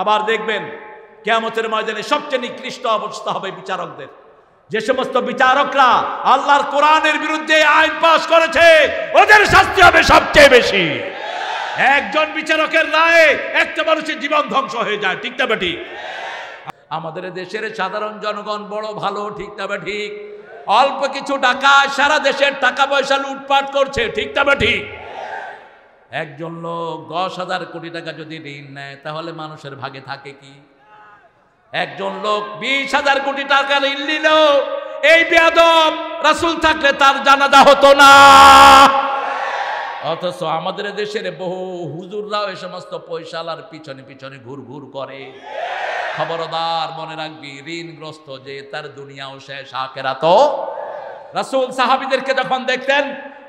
আবার দেখবেন কেয়ামতের ময়দানে সবচেয়ে নিকৃষ্ট অবস্থা হবে বিচারকদের যে সমস্ত বিচারকরা আল্লাহর কোরআনের বিরুদ্ধে আইন পাশ করেছে ওদের শাস্তি হবে সবচেয়ে বেশি একজন বিচারকের রায়ে একটা মানুষের জীবন ধ্বংস হয়ে যায় ঠিক না বেটি আমাদের দেশের সাধারণ জনগণ বড় ভালো ঠিক না ঠিক অল্প কিছু টাকা সারা দেশের টাকা পয়সা লুটপাট করছে ঠিক না ঠিক একজন লোক দশ হাজার কোটি টাকা যদি ঋণ নেয় তাহলে মানুষের ভাগে থাকে কি একজন লোক বিশ হাজার কোটি টাকা ঋণ নিল এই বেয়াদব রাসুল থাকলে তার জানাজা হতো না অথচ আমাদের দেশের বহু হুজুররাও এ সমস্ত পয়সালার পিছনে পিছনে ঘুর ঘুর করে খবরদার মনে রাখবি ঋণগ্রস্ত যে তার দুনিয়াও শেষ আকেরা তো রাসুল সাহাবিদেরকে যখন দেখতেন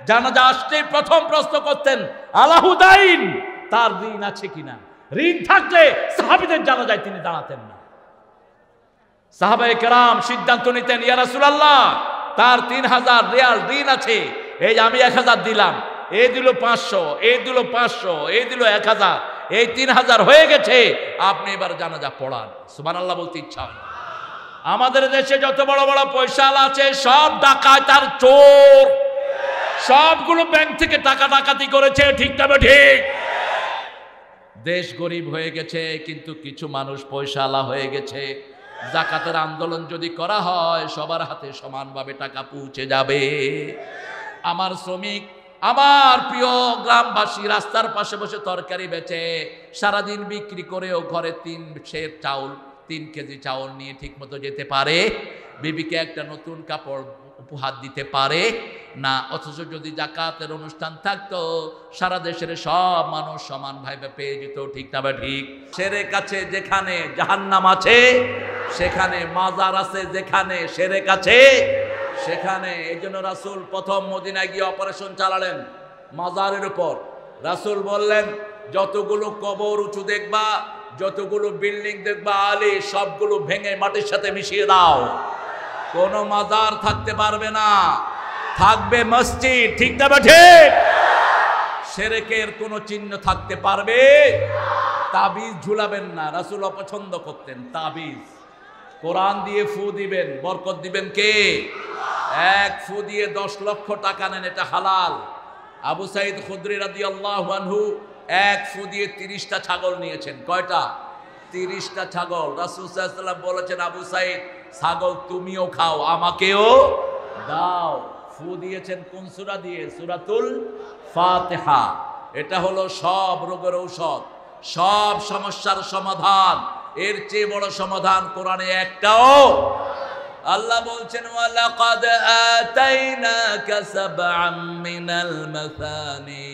জানাজা আসতে প্রথম প্রশ্ন করতেন আলাহুদাইন তার ঋণ আছে কিনা ঋণ থাকলে সাহাবিদের জানা যায় তিনি দাঁড়াতেন না সাহাবাই কেরাম সিদ্ধান্ত নিতেন ইয়া রাসূলুল্লাহ তার তিন হাজার রিয়াল ঋণ আছে এই আমি এক হাজার দিলাম এই দিল পাঁচশো এই দিল পাঁচশো এই দিল এক হাজার এই তিন হাজার হয়ে গেছে আপনি এবার জানা যা পড়ান সুমান আল্লাহ বলতে ইচ্ছা আমাদের দেশে যত বড় বড় পয়সা আছে সব ডাকায় তার চোর সবগুলো ব্যাংক থেকে টাকা ডাকাতি করেছে ঠিক না ঠিক দেশ গরিব হয়ে গেছে কিন্তু কিছু মানুষ পয়সালা হয়ে গেছে জাকাতের আন্দোলন যদি করা হয় সবার হাতে সমানভাবে টাকা পৌঁছে যাবে আমার শ্রমিক আমার প্রিয় গ্রামবাসী রাস্তার পাশে বসে তরকারি বেচে সারাদিন বিক্রি করেও ঘরে তিন সের চাউল তিন কেজি চাউল নিয়ে ঠিকমতো যেতে পারে বিবিকে একটা নতুন কাপড় উপহার দিতে পারে না অথচ যদি জাকাতের অনুষ্ঠান থাকতো সারা দেশের সব মানুষ সমান সমানভাবে পেয়ে যেত ঠিক না বা ঠিক সেরে কাছে যেখানে জাহান্নাম আছে সেখানে মাজার আছে যেখানে সেরে কাছে সেখানে এই জন্য রাসুল প্রথম মদিনায় গিয়ে অপারেশন চালালেন মাজারের উপর রাসুল বললেন যতগুলো কবর উঁচু দেখবা যতগুলো বিল্ডিং দেখবা আলী সবগুলো ভেঙে মাটির সাথে মিশিয়ে দাও কোনো মাজার থাকতে পারবে না থাকবে মসজিদ ঠিক না ঠিক সেরেকের কোনো চিহ্ন থাকতে পারবে তাবিজ ঝুলাবেন না রাসুল অপছন্দ করতেন তাবিজ কোরআন দিয়ে ফু দিবেন বরকত দিবেন কে এক ফু দিয়ে দশ লক্ষ টাকা নেন এটা হালাল আবু সাইদ খুদ্রি রাদি আল্লাহানহু এক ফু দিয়ে তিরিশটা ছাগল নিয়েছেন কয়টা তিরিশটা ছাগল রাসুল সাল্লাম বলেছেন আবু সাইদ ছাগল তুমিও খাও আমাকেও দাও ফু দিয়েছেন কোন সুরা দিয়ে সুরাতুল ফাতেহা এটা হলো সব রোগের ঔষধ সব সমস্যার সমাধান এর চেয়ে বড় সমাধান কোরআনে একটাও আল্লাহ বলছেন ওয়ালাকাদ আতাইনাকা সাবআম মিনাল মাসানি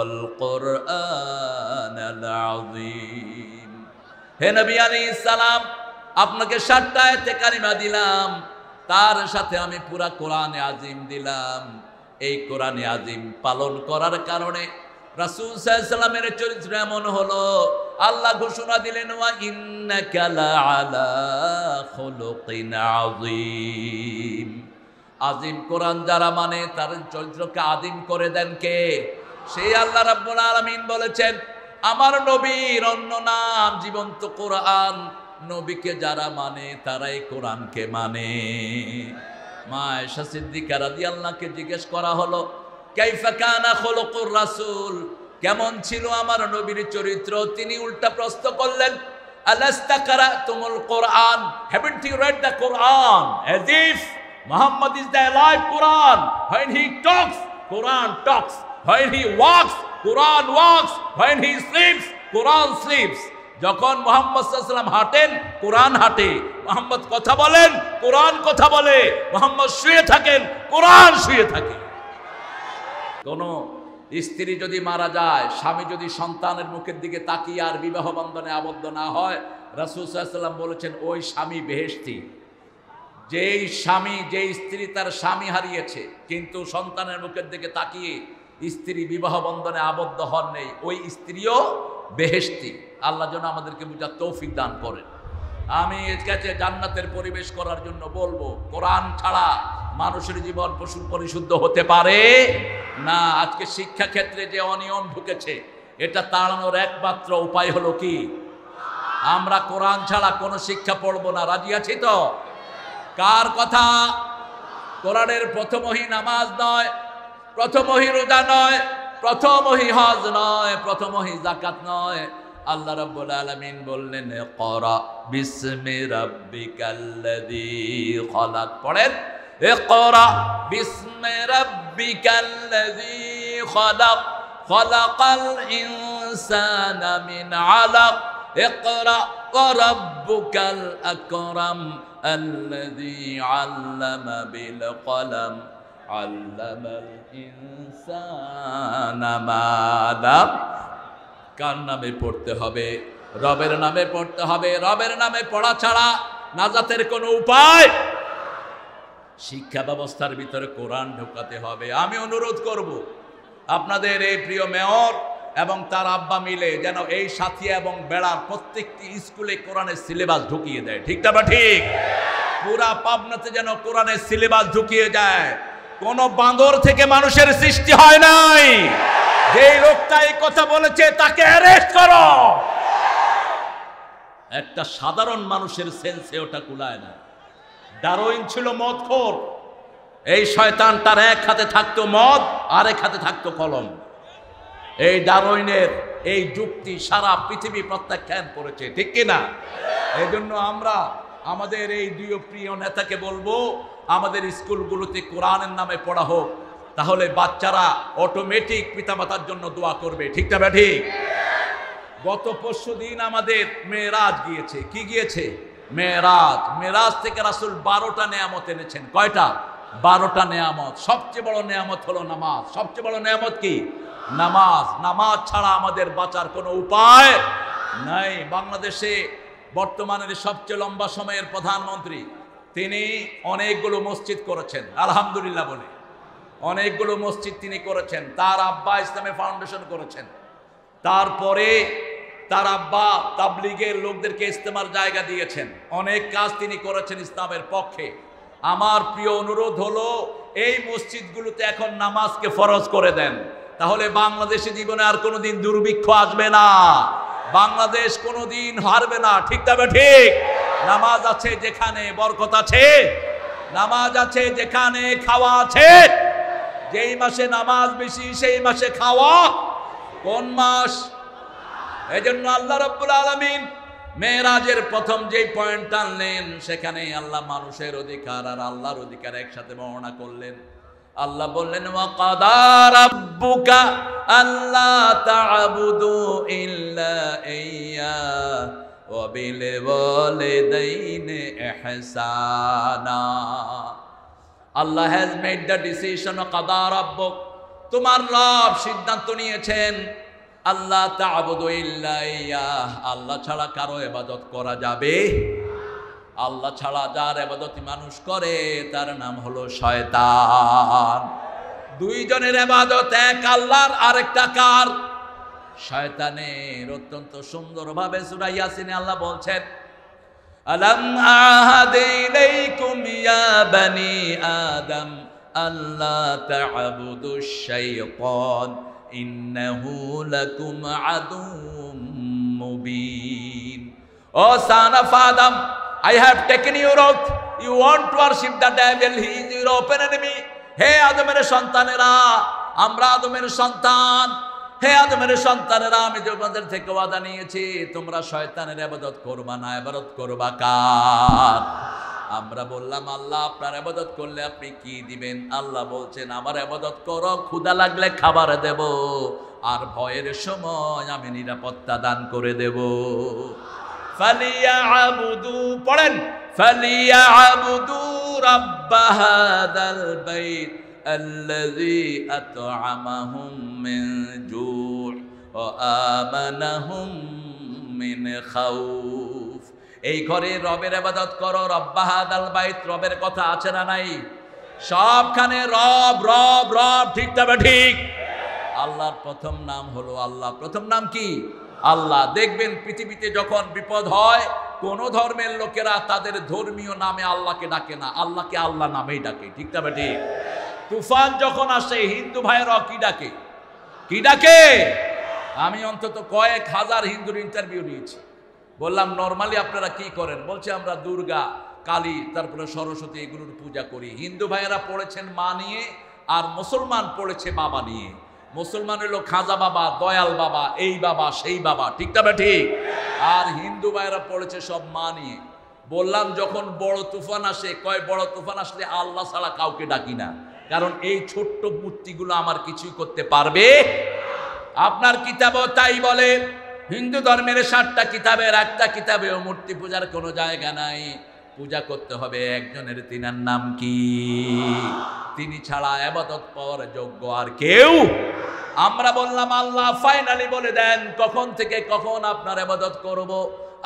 আল কুরআনাল আযীম হে নবী আলাইহিস সালাম আপনাকে সাতটা এতে কারিমা দিলাম তার সাথে আমি পুরা কোরআনে আজিম দিলাম এই কোরআনে আজিম পালন করার কারণে রাসুল সাল্লামের চরিত্র এমন হলো আল্লাহ ঘোষণা দিলেন ওয়া ইন্নাকা আলা খুলুকিন আযীম আজিম কোরআন যারা মানে তার চরিত্রকে আদিম করে দেন কে সেই আল্লাহ রাব্বুল আলামিন বলেছেন আমার নবীর অন্য নাম জীবন্ত কোরআন নবীকে যারা মানে তারাই কোরআনকে মানে মা এসা সিদ্দিকা রাজি জিজ্ঞেস করা হলো কাইফা কানা খোলকুর রাসুল কেমন ছিল আমার নবীর চরিত্র তিনি উল্টা প্রশ্ন করলেন আলাস্তা কারা তুমুল Quran haven't you read the Quran as if Muhammad is the live Quran when he talks Quran talks when he walks Quran walks when he sleeps Quran sleeps যখন মোহাম্মদাল্লাম হাঁটেন কোরআন হাঁটে মোহাম্মদ কথা বলেন কোরআন কথা বলে মোহাম্মদ শুয়ে থাকেন কোরআন শুয়ে থাকে কোন স্ত্রী যদি মারা যায় স্বামী যদি সন্তানের মুখের দিকে তাকিয়ে আর বিবাহ বন্ধনে আবদ্ধ না হয় রাসুলসাল্লাম বলেছেন ওই স্বামী বেহেস্তি যেই স্বামী যেই স্ত্রী তার স্বামী হারিয়েছে কিন্তু সন্তানের মুখের দিকে তাকিয়ে স্ত্রী বিবাহ বন্ধনে আবদ্ধ হন নেই ওই স্ত্রীও বেহেস্তি আল্লাহ যেন আমাদেরকে বুঝার তৌফিক দান করেন আমি কাছে জান্নাতের পরিবেশ করার জন্য বলবো কোরআন ছাড়া মানুষের জীবন পশু পরিশুদ্ধ হতে পারে না আজকে শিক্ষা ক্ষেত্রে যে অনিয়ম ঢুকেছে এটা তাড়ানোর একমাত্র উপায় হলো কি আমরা কোরআন ছাড়া কোনো শিক্ষা পড়বো না রাজি আছি তো কার কথা কোরআনের প্রথমহী নামাজ নয় প্রথমহী রোজা নয় প্রথমহী হজ নয় প্রথমহী জাকাত নয় رب العالمين আলামিন বললেন করা ربك الذي خلق পড়েন اقرا باسم ربك الذي خلق خلق الانسان من علق اقرا وربك الاكرم الذي علم بالقلم علم الانسان ما لم কার নামে পড়তে হবে রবের নামে পড়তে হবে রবের নামে পড়া ছাড়া নাজাতের কোনো উপায় শিক্ষা ব্যবস্থার ভিতরে কোরআন ঢোকাতে হবে আমি অনুরোধ করব আপনাদের এই প্রিয় মেয়র এবং তার আব্বা মিলে যেন এই সাথিয়া এবং বেড়ার প্রত্যেকটি স্কুলে কোরআনের সিলেবাস ঢুকিয়ে দেয় ঠিক বা ঠিক পুরা পাবনাতে যেন কোরআনের সিলেবাস ঢুকিয়ে যায় কোনো বাঁদর থেকে মানুষের সৃষ্টি হয় নাই যেই লোকটা এই কথা বলেছে তাকে অ্যারেস্ট করো একটা সাধারণ মানুষের সেন্সে ওটা কুলায় না ডারোইন ছিল মদখোর এই শয়তান তার এক হাতে থাকতো মদ আর এক হাতে থাকতো কলম এই ডারোইনের এই যুক্তি সারা পৃথিবী প্রত্যাখ্যান করেছে ঠিক কিনা এই জন্য আমরা আমাদের এই দুই প্রিয় নেতাকে বলবো আমাদের স্কুলগুলোতে কোরআনের নামে পড়া হোক তাহলে বাচ্চারা অটোমেটিক পিতামাতার জন্য দোয়া করবে ঠিক না ঠিক গত পরশু দিন আমাদের মেয়েরাজ গিয়েছে কি গিয়েছে মেয়েরাজ মেয়েরাজ থেকে রাসুল বারোটা নেয়ামত এনেছেন কয়টা বারোটা নেয়ামত সবচেয়ে বড় নেয়ামত হলো নামাজ সবচেয়ে বড় নেয়ামত কি নামাজ নামাজ ছাড়া আমাদের বাঁচার কোনো উপায় নাই বাংলাদেশে বর্তমানের সবচেয়ে লম্বা সময়ের প্রধানমন্ত্রী তিনি অনেকগুলো মসজিদ করেছেন আলহামদুলিল্লাহ বলে অনেকগুলো মসজিদ তিনি করেছেন তার আব্বা ইসলামে ফাউন্ডেশন করেছেন তারপরে তার আব্বা তাবলিগের লোকদেরকে ইস্তেমার জায়গা দিয়েছেন অনেক কাজ তিনি করেছেন ইসলামের পক্ষে আমার প্রিয় অনুরোধ হলো এই মসজিদগুলোতে এখন নামাজকে ফরজ করে দেন তাহলে বাংলাদেশে জীবনে আর কোনো দিন দুর্ভিক্ষ আসবে না বাংলাদেশ কোনো দিন হারবে না ঠিক তবে ঠিক নামাজ আছে যেখানে বরকত আছে নামাজ আছে যেখানে খাওয়া আছে যেই মাসে নামাজ বেশি সেই মাসে খাওয়া কোন মাস এই জন্য আল্লাহ রব্বুল আলমিন মেয়েরাজের প্রথম যেই পয়েন্ট টানলেন সেখানে আল্লাহ মানুষের অধিকার আর আল্লাহর অধিকার একসাথে বর্ণনা করলেন আল্লাহ বললেন আল্লাহ ইল্লা Allah has made the decision কাদা রব্য তোমার রব সিদ্ধান্ত নিয়েছেন আল্লাহ আল্লাহ ছাড়া কারো এবাদত করা যাবে আল্লাহ ছাড়া যার এবাদতি মানুষ করে তার নাম হলো শয়তান দুইজনের এবাদত এক আল্লাহর আরেকটা কার শয়তানের অত্যন্ত সুন্দরভাবে সুরাইয়াসিনে আল্লাহ বলছেন ألم أعهد إليكم يا بني آدم ألا تعبدوا الشيطان إنه لكم عدو مبين O son of Adam, I have taken your oath. You won't worship the devil, he is your open enemy. Hey, Adameর সন্তানেরা আমরা আদমের সন্তান হে আদমের সন্তানেরা আমি তোমাদের থেকে ওয়াদা নিয়েছি তোমরা শয়তানের আবাদত করবা না আবাদত করবা কার আমরা বললাম আল্লাহ আপনার আবাদত করলে আপনি কি দিবেন আল্লাহ বলছেন আমার আবাদত করো ক্ষুদা লাগলে খাবার দেব আর ভয়ের সময় আমি নিরাপত্তা দান করে দেব ফালিয়া আবুদু পড়েন ফালিয়া আবুদু রাব্বা হাদাল বাইত الذي أطعمهم من جوع وآمنهم من خوف এই ঘরে রবের আবাদত করো রব্বাহাদাল বাইত রবের কথা আছে না নাই সবখানে রব রব রব ঠিক তবে ঠিক আল্লাহর প্রথম নাম হলো আল্লাহ প্রথম নাম কি আল্লাহ দেখবেন পৃথিবীতে যখন বিপদ হয় কোন ধর্মের লোকেরা তাদের ধর্মীয় নামে আল্লাহকে ডাকে না আল্লাহকে আল্লাহ নামেই ডাকে ঠিক তবে ঠিক তুফান যখন আসে হিন্দু ভাইয়েরা কি ডাকে কি ডাকে আমি অন্তত কয়েক হাজার হিন্দুর ইন্টারভিউ নিয়েছি বললাম নর্মালি আপনারা কি করেন বলছে আমরা দুর্গা কালী তারপরে সরস্বতী এগুলোর পূজা করি হিন্দু ভাইয়েরা পড়েছেন মা নিয়ে আর মুসলমান পড়েছে বাবা নিয়ে মুসলমান হলো খাজা বাবা দয়াল বাবা এই বাবা সেই বাবা ঠিক তবে ঠিক আর হিন্দু ভাইয়েরা পড়েছে সব মা নিয়ে বললাম যখন বড় তুফান আসে কয় বড় তুফান আসলে আল্লাহ ছাড়া কাউকে ডাকি না কারণ এই ছোট্ট মূর্তিগুলো আমার কিছুই করতে পারবে আপনার কিতাবও তাই বলে হিন্দু ধর্মের ষাটটা কিতাবের একটা কিতাবে মূর্তি পূজার কোনো জায়গা নাই পূজা করতে হবে একজনের তিনার নাম কি তিনি ছাড়া আবাদত পাওয়ার যোগ্য আর কেউ আমরা বললাম আল্লাহ ফাইনালি বলে দেন কখন থেকে কখন আপনার আবাদত করব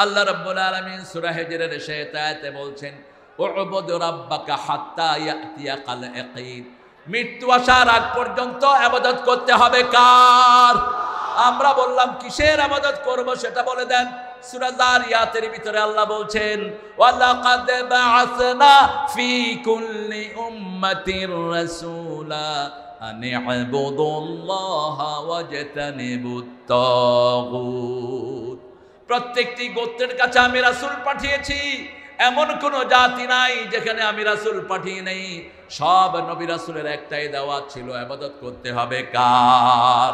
আল্লাহ রব্বুল আলমিন সুরাহেজের শেতায়তে বলছেন মৃত্যু আসার আগ পর্যন্ত আবাদত করতে হবে কার আমরা বললাম কিসের আবাদত করব সেটা বলে দেন সুরাজার ইয়াতের ভিতরে আল্লাহ বলছেন ওয়ালাকাদ বাআসনা ফি কুল্লি উম্মাতির রাসূলা আন ইবুদুল্লাহা ওয়াজতানিবুত তাগুত প্রত্যেকটি গোত্রের কাছে আমি রাসূল পাঠিয়েছি এমন কোনো জাতি নাই যেখানে আমি রাসুল পাঠিয়ে নেই সব নবী রাসুলের একটাই দেওয়া ছিল আবাদত করতে হবে কার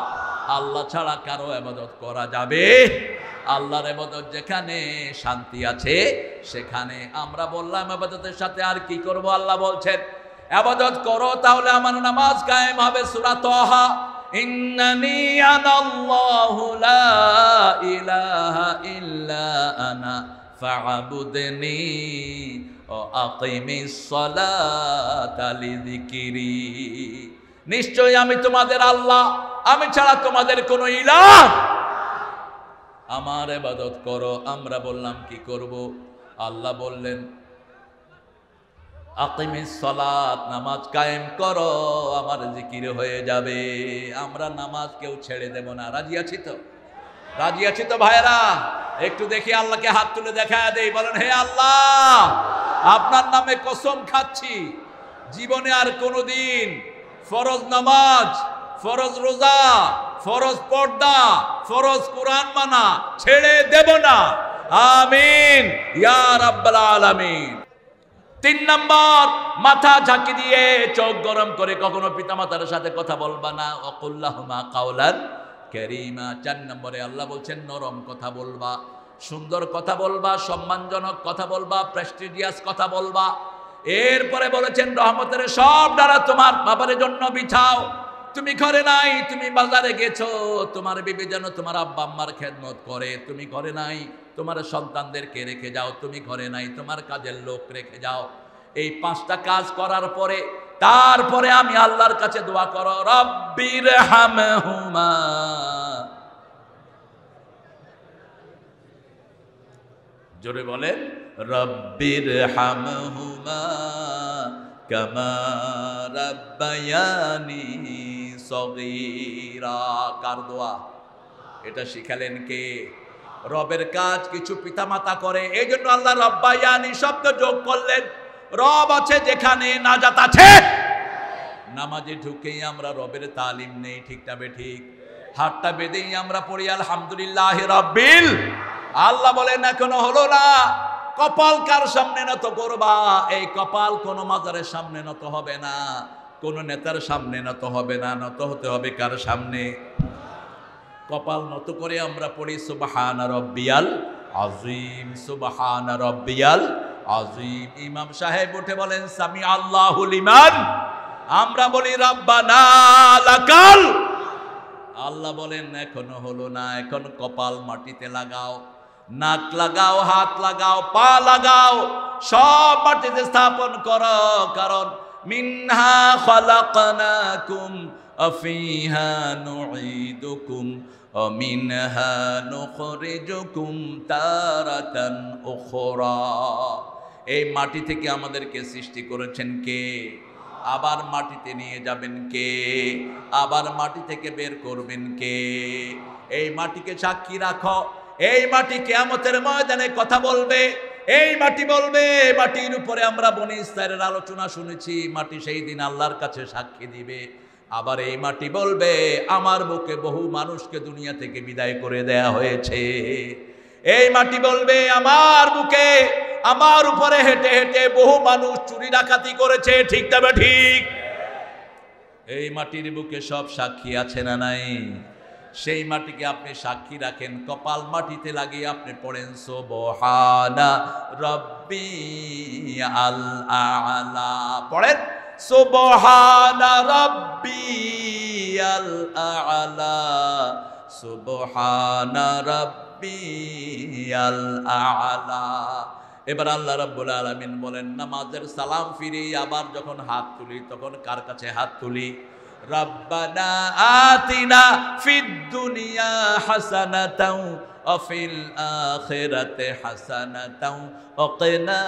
আল্লাহ ছাড়া কারো আবাদত করা যাবে আল্লাহর আবাদত যেখানে শান্তি আছে সেখানে আমরা বললাম আবাদতের সাথে আর কি করব আল্লাহ বলছেন আবাদত করো তাহলে আমার নামাজ কায়েম হবে সুরা তহা ইন্নানি আনাল্লাহু লা ইলাহা ইল্লা আনা ফাবুদনি ও আকিমি সলাতিকিরি নিশ্চয় আমি তোমাদের আল্লাহ আমি ছাড়া তোমাদের কোনো ইলা আমার এবাদত করো আমরা বললাম কি করব আল্লাহ বললেন সলাত নামাজ কায়েম করো আমার জিকির হয়ে যাবে আমরা নামাজ কেউ ছেড়ে দেব না রাজি আছি তো রাজি আছি তো ভাইরা একটু দেখি আল্লাহকে হাত তুলে দেখা দেই বলেন হে আল্লাহ আপনার নামে কসম খাচ্ছি জীবনে আর কোনো দিন ফরজ নামাজ ফরজ রোজা ফরজ পর্দা ফরজ কোরআন মানা ছেড়ে দেব না আমিন ইয়া আলামিন তিন নম্বর মাথা ঝাঁকি দিয়ে চোখ গরম করে কখনো পিতামাতার সাথে কথা বলবা না অকুল্লাহমা কাউলান কেরিমা চার নম্বরে আল্লাহ বলছেন নরম কথা বলবা সুন্দর কথা বলবা সম্মানজনক কথা বলবা প্রেস্টিজিয়াস কথা বলবা এরপরে বলেছেন রহমতের সব দ্বারা তোমার বাবার জন্য বিছাও তুমি ঘরে নাই তুমি বাজারে গেছো তোমার বিবি যেন তোমার আব্বা আম্মার খেদমত করে তুমি ঘরে নাই তোমার সন্তানদেরকে রেখে যাও তুমি ঘরে নাই তোমার কাজের লোক রেখে যাও এই পাঁচটা কাজ করার পরে তারপরে আমি আল্লাহর কাছে দোয়া করো রব্বির হামহুমা জোরে বলেন রব্বির হামহুমা কামা রব্বায়ানি সগীরা কার দোয়া এটা শিখালেন কে রবের কাজ কিছু পিতামাতা করে এই জন্য আল্লাহ রব্বায়ানি শব্দ যোগ করলেন রব আছে যেখানে নাজাত আছে নামাজে ঢুকেই আমরা রবের তালিম নেই ঠিক না ঠিক হাতটা বেঁধেই আমরা পড়ি আলহামদুলিল্লাহ রব্বিল আল্লাহ বলেন এখনো হলো না কপাল কার সামনে নত করবা এই কপাল কোন মাজারের সামনে নত হবে না কোন নেতার সামনে নত হবে না নত হতে হবে কার সামনে কপাল নত করে আমরা পড়ি সুবাহান রব্বিয়াল আজিম সুবাহান রব্বিয়াল আজিম ইমাম সাহেব উঠে বলেন সামি আল্লাহুল ইমান আমরা বলি রাব্বানা লাকাল আল্লাহ বলেন এখনো হলো না এখন কপাল মাটিতে লাগাও নাক লাগাও হাত লাগাও পা লাগাও সব মাটিতে স্থাপন করো কারণ মিনহা খলাকনাকুম অফিহা নুঈদুকুম অমিনহা নুখরিজুকুম তারাতান উখরা এই মাটি থেকে আমাদেরকে সৃষ্টি করেছেন কে আবার মাটিতে নিয়ে যাবেন কে আবার মাটি থেকে বের করবেন কে এই মাটিকে সাক্ষী রাখো এই মাটি কেয়ামতের ময়দানে কথা বলবে এই মাটি বলবে মাটির উপরে আমরা বনি ইস্তারের আলোচনা শুনেছি মাটি সেই দিন আল্লাহর কাছে সাক্ষী দিবে আবার এই মাটি বলবে আমার বুকে বহু মানুষকে দুনিয়া থেকে বিদায় করে দেয়া হয়েছে এই মাটি বলবে আমার বুকে আমার উপরে হেঁটে হেঁটে বহু মানুষ চুরি ডাকাতি করেছে ঠিক তবে ঠিক এই মাটির বুকে সব সাক্ষী আছে না নাই সেই মাটিকে আপনি সাক্ষী রাখেন কপাল মাটিতে লাগিয়ে আপনি পড়েন সোবহানা রব্বি আল আলা পড়েন সোবহানা রব্বি আল আলা সোবহানা রব্বি আল আলা এবার আল্লাহ রাব্বুল আলমিন বলেন নামাজের সালাম ফিরি আবার যখন হাত তুলি তখন কার কাছে হাত তুলি ربنا آتنا في الدنيا حسنة وفي الآخرة حسنة وقنا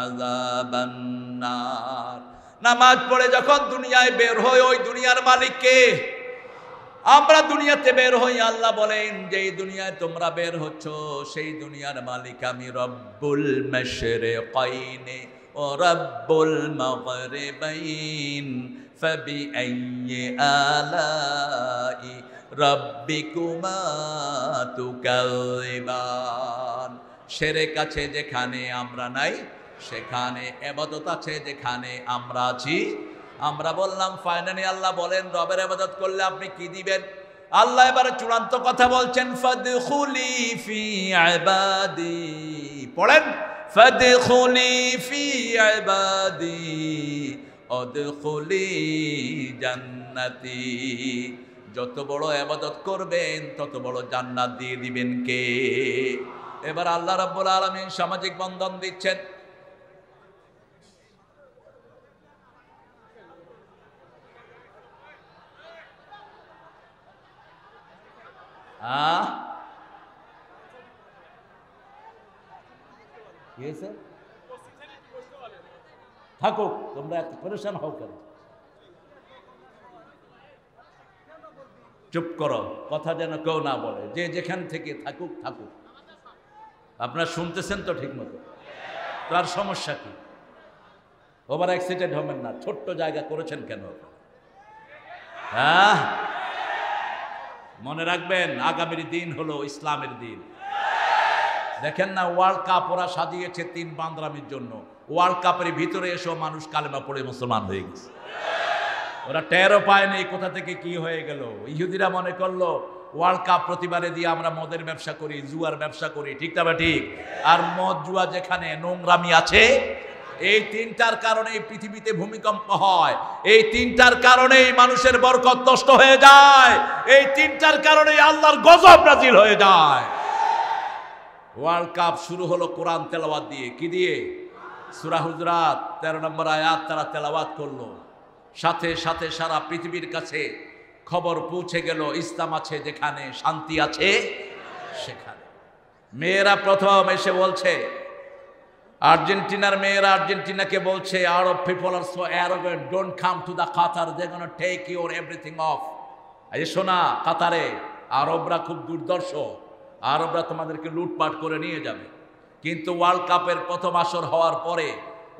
عذاب النار নামাজ পড়ে যখন দুনিয়ায় বের হয় ওই দুনিয়ার মালিককে আমরা দুনিয়াতে বের হই আল্লাহ বলেন যে দুনিয়ায় তোমরা বের হচ্ছ সেই দুনিয়ার মালিক আমি রব্বুল মেশরে কইনে ও রব্বুল মগরে বাইন ফবি আলাই রব্বিকুমা তুকাল্লিবান শেরে কাছে যেখানে আমরা নাই সেখানে এবাদত আছে যেখানে আমরা আছি আমরা বললাম ফাইনালি আল্লাহ বলেন রবের আবাদত করলে আপনি কি দিবেন আল্লাহ এবারে চূড়ান্ত কথা বলছেন ফি পড়েন ফি জান্নাতি যত বড় আবাদত করবেন তত বড় জান্নাত দিয়ে দিবেন কে এবার আল্লাহ রাব্বুল আলমী সামাজিক বন্ধন দিচ্ছেন হ্যাঁ ah. থাকুক তোমরা এত পরেশান হও কেন চুপ করো কথা যেন কেউ না বলে যে যেখান থেকে থাকুক থাকুক আপনার শুনতেছেন তো ঠিক মতো তার সমস্যা কি ওভার অ্যাক্সিডেন্ট হবেন না ছোট্ট জায়গা করেছেন কেন হ্যাঁ মনে রাখবেন আগামীর দিন হলো ইসলামের দিন দেখেন না ওয়ার্ল্ড কাপ ওরা সাজিয়েছে তিন বান্দরামির জন্য ওয়ার্ল্ড কাপের ভিতরে এসেও মানুষ কালেমা পড়ে মুসলমান হয়ে গেছে ওরা টেরও পায়নি কোথা থেকে কি হয়ে গেল ইহুদিরা মনে করলো ওয়ার্ল্ড কাপ প্রতিবারে দিয়ে আমরা মদের ব্যবসা করি জুয়ার ব্যবসা করি ঠিক না ঠিক আর মদ জুয়া যেখানে নোংরামি আছে এই তিনটার কারণে পৃথিবীতে ভূমিকম্প হয় এই তিনটার কারণেই মানুষের বরকত নষ্ট হয়ে যায় এই তিনটার কারণেই আল্লাহর গজব নাজিল হয়ে যায় ওয়ার্ল্ড কাপ শুরু হলো কোরআন তেলাওয়াত দিয়ে কি দিয়ে সুরা তেরো নম্বর আয়াত তারা তেলাওয়াত করলো সাথে সাথে সারা পৃথিবীর কাছে খবর পৌঁছে গেল ইসলাম আছে যেখানে শান্তি আছে সেখানে মেয়েরা প্রথম এসে বলছে আর্জেন্টিনার মেয়েরা আর্জেন্টিনাকে বলছে Arab people are so arrogant don't come to the Qatar they gonna take your everything off এই শোনা কাতারে আরবরা খুব দুর্দর্শ আরবরা তোমাদেরকে লুটপাট করে নিয়ে যাবে কিন্তু ওয়ার্ল্ড কাপের প্রথম আসর হওয়ার পরে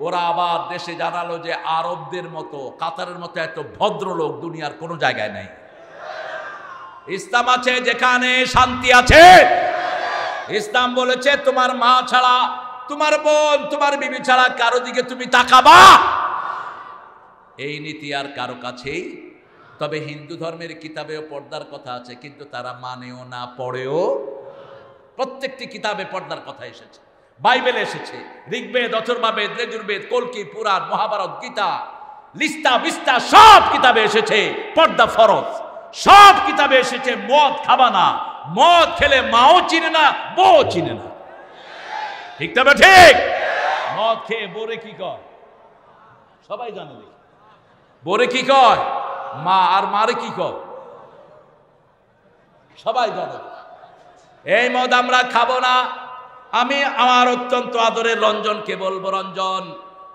ওরা আবার দেশে জানালো যে আরবদের মতো কাতারের মতো এত ভদ্রলোক দুনিয়ার কোনো জায়গায় নাই ইসলাম আছে যেখানে শান্তি আছে ইসলাম বলেছে তোমার মা ছাড়া তোমার বোন তোমার বিবি ছাড়া কারো দিকে তুমি তাকাবা এই নীতি আর কারো কাছেই তবে হিন্দু ধর্মের কিতাবেও পর্দার কথা আছে কিন্তু তারা মানেও না পড়েও প্রত্যেকটি কিতাবে পর্দার কথা এসেছে বাইবেল এসেছে ঋগ্বেদ অথর্বাবেদ রেজুর্বেদ কলকি পুরাণ মহাভারত গীতা লিস্তা বিস্তা সব কিতাবে এসেছে পর্দা ফরজ সব কিতাবে এসেছে মদ খাবা না মদ খেলে মাও চিনে না বউ চিনে না ঠিক তবে ঠিক মদ খেয়ে বোরে কি কয় সবাই জানে দেখি বোরে কি কয় মা আর মারে কি কয় সবাই জানে এই মদ আমরা খাবো না আমি আমার অত্যন্ত আদরের রঞ্জনকে বলবো রঞ্জন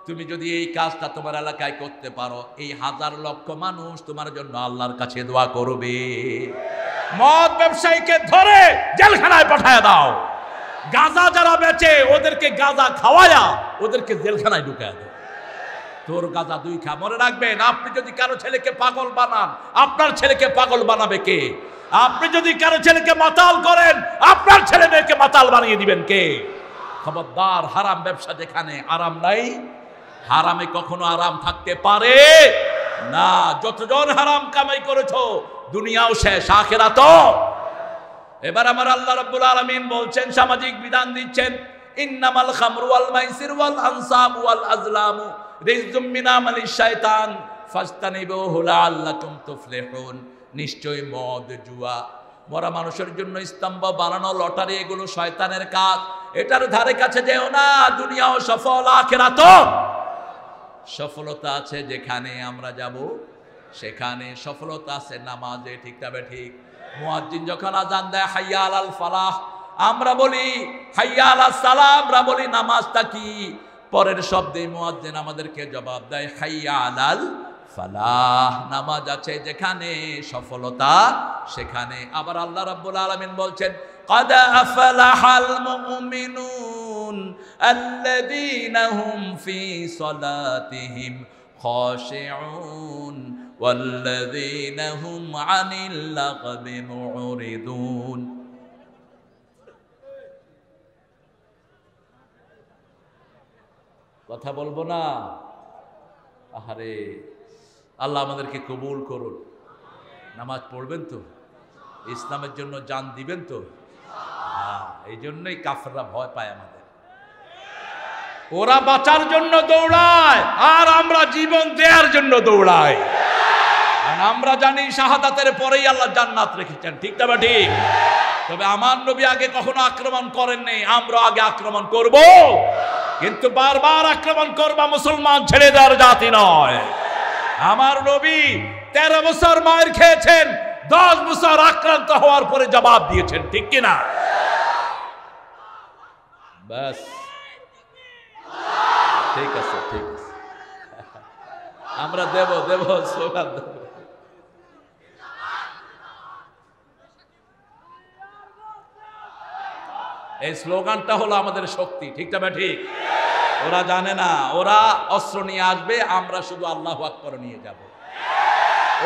তুমি যদি এই কাজটা তোমার এলাকায় করতে পারো এই হাজার লক্ষ মানুষ তোমার জন্য আল্লাহর কাছে দোয়া করবে মদ ব্যবসায়ীকে ধরে জেলখানায় পাঠায় দাও গাঁজা যারা বেচে ওদেরকে গাঁজা খাওয়ায়া ওদেরকে জেলখানায় ঢুকায় দেয় তোর গাঁজা দুই খা মনে রাখবেন আপনি যদি কারো ছেলেকে পাগল বানান আপনার ছেলেকে পাগল বানাবে কে আপনি যদি কারো ছেলেকে মাতাল করেন আপনার ছেলে মেয়েকে মাতাল বানিয়ে দিবেন কে খবরদার হারাম ব্যবসা যেখানে আরাম নাই হারামে কখনো আরাম থাকতে পারে না যতজন হারাম কামাই করেছ দুনিয়াও শেষ আখেরা তো এবার আমার আল্লাহ রব্বুল আলমিন বলছেন সামাজিক বিধান দিচ্ছেন ইন্নামাল খামরুয়াল মাইসির ওয়াল আনসাব ওয়াল আজলামু রিজুম মিনাম আলি শায়তান ফাস্তানিবু হুলা আল্লাকুম তুফলিহুন নিশ্চয় মদ জুয়া মরা মানুষের জন্য স্তম্ভ বানানো লটারি এগুলো শয়তানের কাজ এটার ধারে কাছে যেও না দুনিয়াও সফল আখেরাত সফলতা আছে যেখানে আমরা যাব সেখানে সফলতা আছে নামাজে ঠিক তবে ঠিক মুয়াজ্জিন যখন আজান দেয় হাইয়াল আল ফালাহ আমরা বলি হাইয়াল আল সালাহ আমরা বলি নামাজটা কি পরের শব্দে মুয়াজ্জিন আমাদেরকে জবাব দেয় হাইয়াল আল ফালাহ নামাজ আছে যেখানে সফলতা সেখানে আবার আল্লাহ রাব্বুল আলামিন বলছেন قد أفلح المؤمنون الذين هم في صلاتهم خاشعون والذين هم عن اللغب معرضون কথা বলবো না আহারে আল্লাহ আমাদেরকে কবুল করুন নামাজ পড়বেন তো ইসলামের জন্য জান দিবেন তো হ্যাঁ এই জন্যই কাফররা ভয় পায় আমাদের ওরা বাঁচার জন্য দৌড়ায় আর আমরা জীবন দেওয়ার জন্য দৌড়াই আমরা জানি শাহাদাতের পরেই আল্লাহ জান্নাত রেখেছেন ঠিক তবে ঠিক তবে আমার নবী আগে কখনো আক্রমণ করেন নেই আমরা আগে আক্রমণ করব কিন্তু বারবার আক্রমণ করবো মুসলমান ছেড়ে দেওয়ার জাতি নয় আমার নবী তেরো বছর মায়ের খেয়েছেন দশ বছর আক্রান্ত হওয়ার পরে জবাব দিয়েছেন ঠিক কিনা ব্যাস ঠিক আছে ঠিক আছে আমরা দেব দেব সোগান দেব এই স্লোগানটা হলো আমাদের শক্তি ঠিকটা বা ঠিক ওরা জানে না ওরা অস্ত্র নিয়ে আসবে আমরা শুধু আল্লাহ আকবর নিয়ে যাব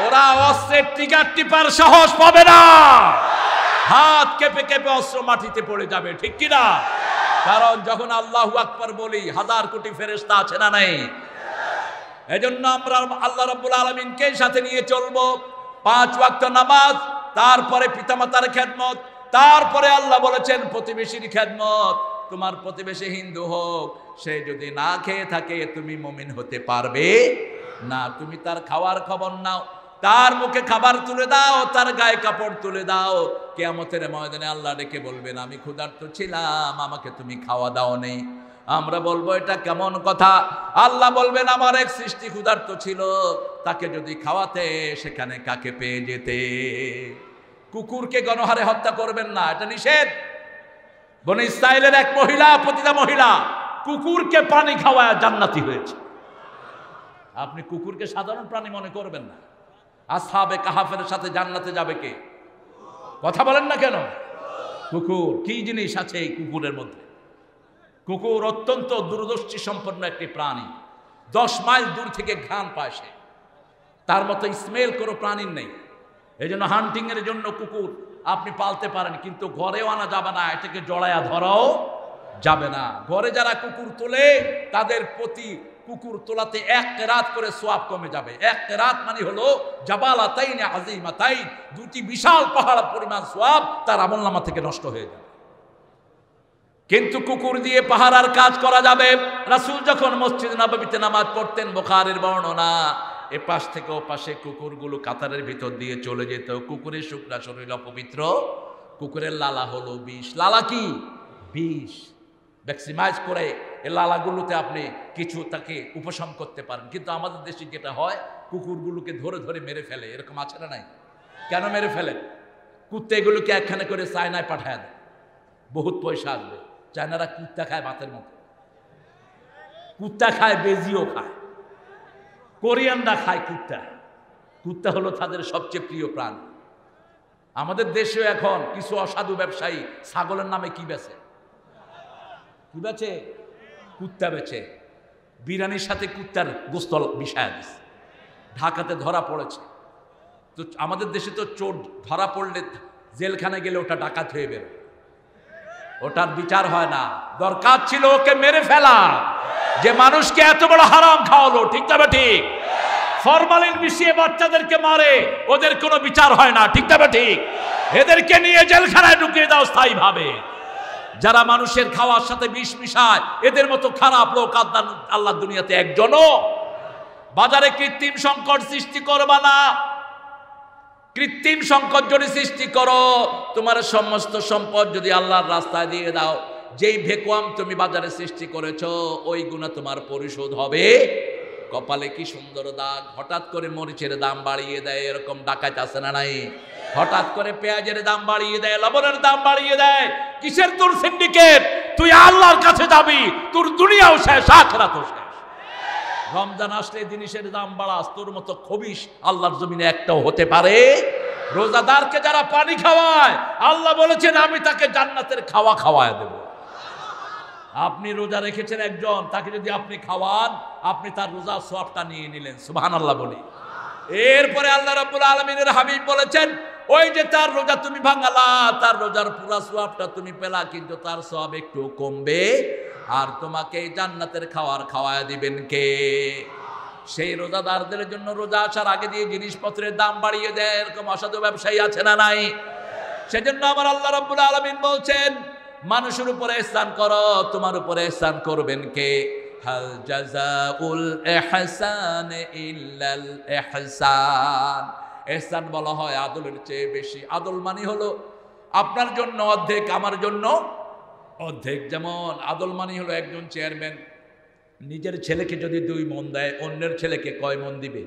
ওরা অস্ত্রের টিকার টিপার সাহস পাবে না হাত কেঁপে কেঁপে অস্ত্র মাটিতে পড়ে যাবে ঠিক কিনা কারণ যখন আল্লাহ আকবর বলি হাজার কোটি ফেরেস্তা আছে না নাই এই জন্য আমরা আল্লাহ রব্বুল আলমিনকে সাথে নিয়ে চলবো পাঁচ ওয়াক্ত নামাজ তারপরে পিতামাতার খেদমত তারপরে আল্লাহ বলেছেন প্রতিবেশীর খেদমত তোমার প্রতিবেশী হিন্দু হোক সে যদি না খেয়ে থাকে তুমি মমিন হতে পারবে না তুমি তার খাওয়ার খবর নাও তার মুখে খাবার তুলে দাও তার গায়ে কাপড় তুলে দাও কেয়ামতের ময়দানে আল্লাহ ডেকে বলবেন আমি ক্ষুধার্ত ছিলাম আমাকে তুমি খাওয়া দাও নেই আমরা বলবো এটা কেমন কথা আল্লাহ বলবেন আমার এক সৃষ্টি ক্ষুধার্ত ছিল তাকে যদি খাওয়াতে সেখানে কাকে পেয়ে যেতে কুকুরকে গণহারে হত্যা করবেন না এটা নিষেধ বন ইসরায়েলের এক মহিলা প্রতিটা মহিলা কুকুরকে পানি খাওয়ায় জান্নাতি হয়েছে আপনি কুকুরকে সাধারণ প্রাণী মনে করবেন না আসাবে কাহাফের সাথে জান্নাতে যাবে কে কথা বলেন না কেন কুকুর কি জিনিস আছে এই কুকুরের মধ্যে কুকুর অত্যন্ত দূরদর্শী সম্পন্ন একটি প্রাণী দশ মাইল দূর থেকে ঘ্রাণ পায় সে তার মতো স্মেল কোনো প্রাণীর নেই এই জন্য হান্টিংয়ের জন্য কুকুর আপনি পালতে পারেন কিন্তু ঘরেও আনা যাবে না এটাকে জড়ায়া ধরাও যাবে না ঘরে যারা কুকুর তোলে তাদের প্রতি কুকুর তোলাতে এক রাত করে সোয়াব কমে যাবে এক রাত মানে হলো জাবালা তাই না আজিমা তাই দুটি বিশাল পাহাড় পরিমাণ সোয়াব তার আমলনামা থেকে নষ্ট হয়ে যাবে কিন্তু কুকুর দিয়ে পাহারার কাজ করা যাবে রাসুল যখন মসজিদ নবাবিতে নামাজ পড়তেন বোখারের বর্ণনা এ পাশ থেকে ও পাশে কুকুরগুলো কাতারের ভিতর দিয়ে চলে যেত কুকুরের শুকনা শরীর অপবিত্র কুকুরের লালা হলো বিষ লালা কি বিষ ম্যাক্সিমাইজ করে এ লালাগুলোতে আপনি কিছু তাকে উপশম করতে পারেন কিন্তু আমাদের দেশে যেটা হয় কুকুরগুলোকে ধরে ধরে মেরে ফেলে এরকম আছে না নাই কেন মেরে ফেলে কুত্তে এগুলোকে একখানে করে চায়নায় পাঠায় দেয় বহুত পয়সা আসবে চায়নারা কুত্তা খায় ভাতের মতো কুত্তা খায় বেজিও খায় কোরিয়ানরা খায় কুত্তা কুত্তা হলো তাদের সবচেয়ে প্রিয় প্রাণ আমাদের দেশেও এখন কিছু অসাধু ব্যবসায়ী ছাগলের নামে কি বেছে কি বেছে কুত্তা বেচে বিরানির সাথে কুত্তার গোস্তল বিষায় দিছে ঢাকাতে ধরা পড়েছে তো আমাদের দেশে তো চোর ধরা পড়লে জেলখানে গেলে ওটা ডাকাত হয়ে বেরো ওটার বিচার হয় না দরকার ছিল ওকে মেরে ফেলা যে মানুষকে এত বড় হারাম খাওয়ালো ঠিক তবে ঠিক ফরমালিন মিশিয়ে বাচ্চাদেরকে মারে ওদের কোনো বিচার হয় না ঠিক তবে ঠিক এদেরকে নিয়ে জেলখানায় ঢুকিয়ে দাও স্থায়ীভাবে যারা মানুষের খাওয়ার সাথে বিষ মিশায় এদের মতো খারাপ লোক আদান আল্লাহ দুনিয়াতে একজনও বাজারে কৃত্রিম সংকট সৃষ্টি করবা না কৃত্রিম সংকট যদি সৃষ্টি করো তোমার সমস্ত সম্পদ যদি আল্লাহর রাস্তায় দিয়ে দাও যেই ভেকুয়াম তুমি বাজারে সৃষ্টি করেছ ওই গুণা তোমার পরিশোধ হবে কপালে কি সুন্দর দাগ হঠাৎ করে মরিচের দাম বাড়িয়ে দেয় এরকম ডাকাত আছে না নাই হঠাৎ করে পেঁয়াজের দাম বাড়িয়ে দেয় লবণের দাম বাড়িয়ে দেয় কিসের তোর সিন্ডিকেট তুই আল্লাহর কাছে যাবি তোর দুনিয়াও শেষ তো শেষ রমজান আসলে জিনিসের দাম বাড়াস তোর মতো খবিস আল্লাহর জমিনে একটাও হতে পারে রোজাদারকে যারা পানি খাওয়ায় আল্লাহ বলেছেন আমি তাকে জান্নাতের খাওয়া খাওয়ায় দেবো আপনি রোজা রেখেছেন একজন তাকে যদি আপনি খাওয়ান আপনি তার রোজার সবটা নিয়ে নিলেন সুবাহান আল্লাহ বলে এরপরে আল্লাহ রাবুল আলমিনের হাবিব বলেছেন ওই যে তার রোজা তুমি ভাঙালা তার রোজার পুরা সোয়াবটা তুমি পেলা কিন্তু তার সব একটু কমবে আর তোমাকে জান্নাতের খাওয়ার খাওয়ায় দিবেন কে সেই রোজাদারদের জন্য রোজা আসার আগে দিয়ে জিনিসপত্রের দাম বাড়িয়ে দেয় এরকম অসাধু ব্যবসায়ী আছে না নাই সেজন্য আমার আল্লাহ রব্বুল আলমিন বলছেন মানুষের উপরে স্নান করো তোমার উপরে স্নান করবেন কে হাল জাজাউল ইহসান ইল্লাল ইহসান এহসান বলা হয় আদলের চেয়ে বেশি আদল মানি হলো আপনার জন্য অর্ধেক আমার জন্য অর্ধেক যেমন আদল মানি হলো একজন চেয়ারম্যান নিজের ছেলেকে যদি দুই মন দেয় অন্যের ছেলেকে কয় মন দিবে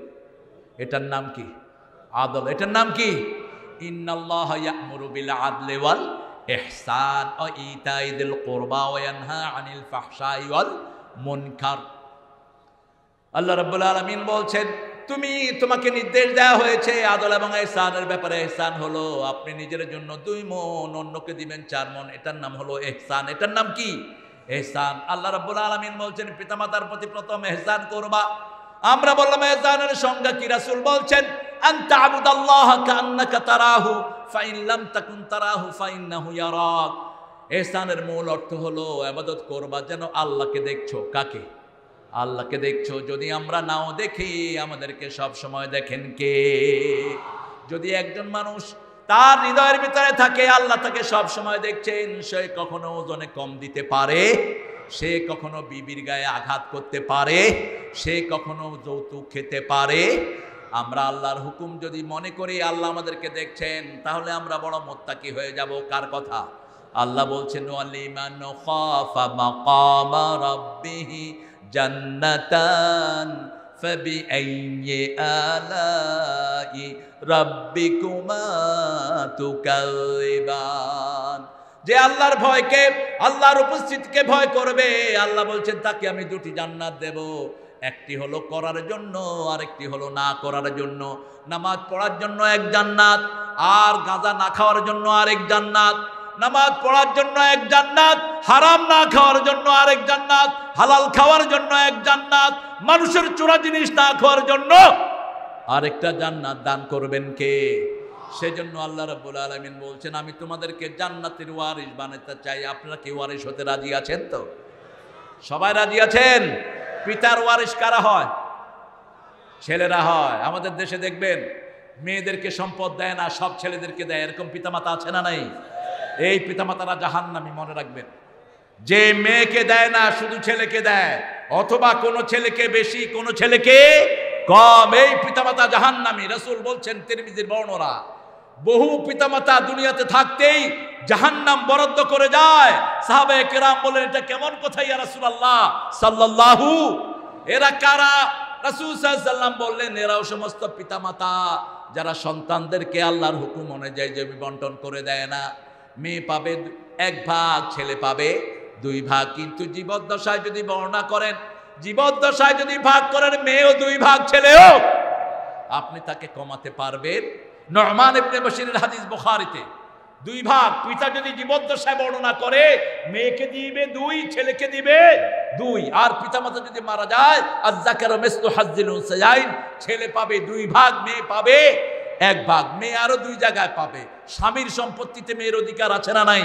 এটার নাম কি আদল এটার নাম কি ইন্নাল্লাহ ইয়ামুরু বিল আদলি ওয়াল এহসান ও ইতাইদুল কোরবা ওয়ানহা ইয়ানহা আনিল ফাহশাই ওয়াল মুনকার আল্লাহ রাব্বুল আলামিন বলছেন তুমি তোমাকে নির্দেশ দেওয়া হয়েছে আদল এবং এহসানের ব্যাপারে এহসান হলো আপনি নিজের জন্য দুই মন অন্যকে দিবেন চার মন এটার নাম হলো এহসান এটার নাম কি এহসান আল্লাহ রাব্বুল আলামিন বলছেন পিতামাতার প্রতি প্রথম এহসান করবা আমরা বললাম এহসানের সংজ্ঞা কি রাসূল বলছেন أن تعبد الله كأنك تراه فإن لم تكن تراه فإنه يراك এহসানের মূল অর্থ হলো আবাদত করবা যেন আল্লাহকে দেখছো কাকে আল্লাহকে দেখছো যদি আমরা নাও দেখি আমাদেরকে সব সময় দেখেন কে যদি একজন মানুষ তার হৃদয়ের ভিতরে থাকে আল্লাহ তাকে সব সময় দেখছেন সে কখনো ওজনে কম দিতে পারে সে কখনো বিবির গায়ে আঘাত করতে পারে সে কখনো যৌতুক খেতে পারে আমরা আল্লাহর হুকুম যদি মনে করি আল্লাহ আমাদেরকে দেখছেন তাহলে আমরা বড় মোত্তাকি হয়ে যাব কার কথা আল্লাহ বলছেন জান্নাতান যে আল্লাহর ভয়কে আল্লাহর উপস্থিতকে ভয় করবে আল্লাহ বলছেন তাকে আমি দুটি জান্নাত দেব একটি হলো করার জন্য আরেকটি হলো না করার জন্য নামাজ পড়ার জন্য এক জান্নাত আর গাঁজা না খাওয়ার জন্য আরেক জান্নাত নামাজ পড়ার জন্য এক জান্নাত হারাম না খাওয়ার জন্য আরেক জান্নাত হালাল খাওয়ার জন্য এক জান্নাত মানুষের চোরা জিনিস না খাওয়ার জন্য আরেকটা জান্নাত দান করবেন কে সেজন্য আল্লাহ রাব্বুল আলামিন বলছেন আমি তোমাদেরকে জান্নাতের ওয়ারিস বানাতে চাই আপনারা কি ওয়ারিস হতে রাজি আছেন তো সবাই রাজি আছেন পিতার ওয়ারিস কারা হয় ছেলেরা হয় আমাদের দেশে দেখবেন মেয়েদেরকে সম্পদ দেয় না সব ছেলেদেরকে দেয় এরকম পিতামাতা আছে না নাই এই পিতামাতারা জাহান নামি মনে রাখবেন যে মেয়েকে দেয় না শুধু ছেলেকে দেয় অথবা কোনো ছেলেকে বেশি কোনো ছেলেকে কম এই পিতামাতা জাহান নামি রসুল বলছেন তিরমিজির বর্ণরা বহু পিতামাতা দুনিয়াতে থাকতেই জাহান্নাম বরাদ্দ করে যায় সাহাবে কেরাম বলেন এটা কেমন কথা ইয়া রাসূলুল্লাহ সাল্লাল্লাহু এরা কারা রাসূল সাল্লাম বললেন এরাও সমস্ত পিতামাতা যারা সন্তানদেরকে আল্লাহর হুকুম অনুযায়ী জমি বন্টন করে দেয় না মেয়ে পাবে এক ভাগ ছেলে পাবে দুই ভাগ কিন্তু জীবদ্দশায় যদি বর্ণনা করেন জীবদ্দশায় যদি ভাগ করেন মেয়েও দুই ভাগ ছেলেও আপনি তাকে কমাতে পারবেন নরমান ইবনে বসিরের হাদিস বুখারিতে দুই ভাগ পিতা যদি জীবদ্দশায় বর্ণনা করে মেয়েকে দিবে দুই ছেলেকে দিবে দুই আর পিতামাতা যদি মারা যায় আজ্জাকার মেস্তু হাজিল সাজাইন ছেলে পাবে দুই ভাগ মেয়ে পাবে এক ভাগ মেয়ে আরো দুই জায়গায় পাবে স্বামীর সম্পত্তিতে মেয়ের অধিকার আছে না নাই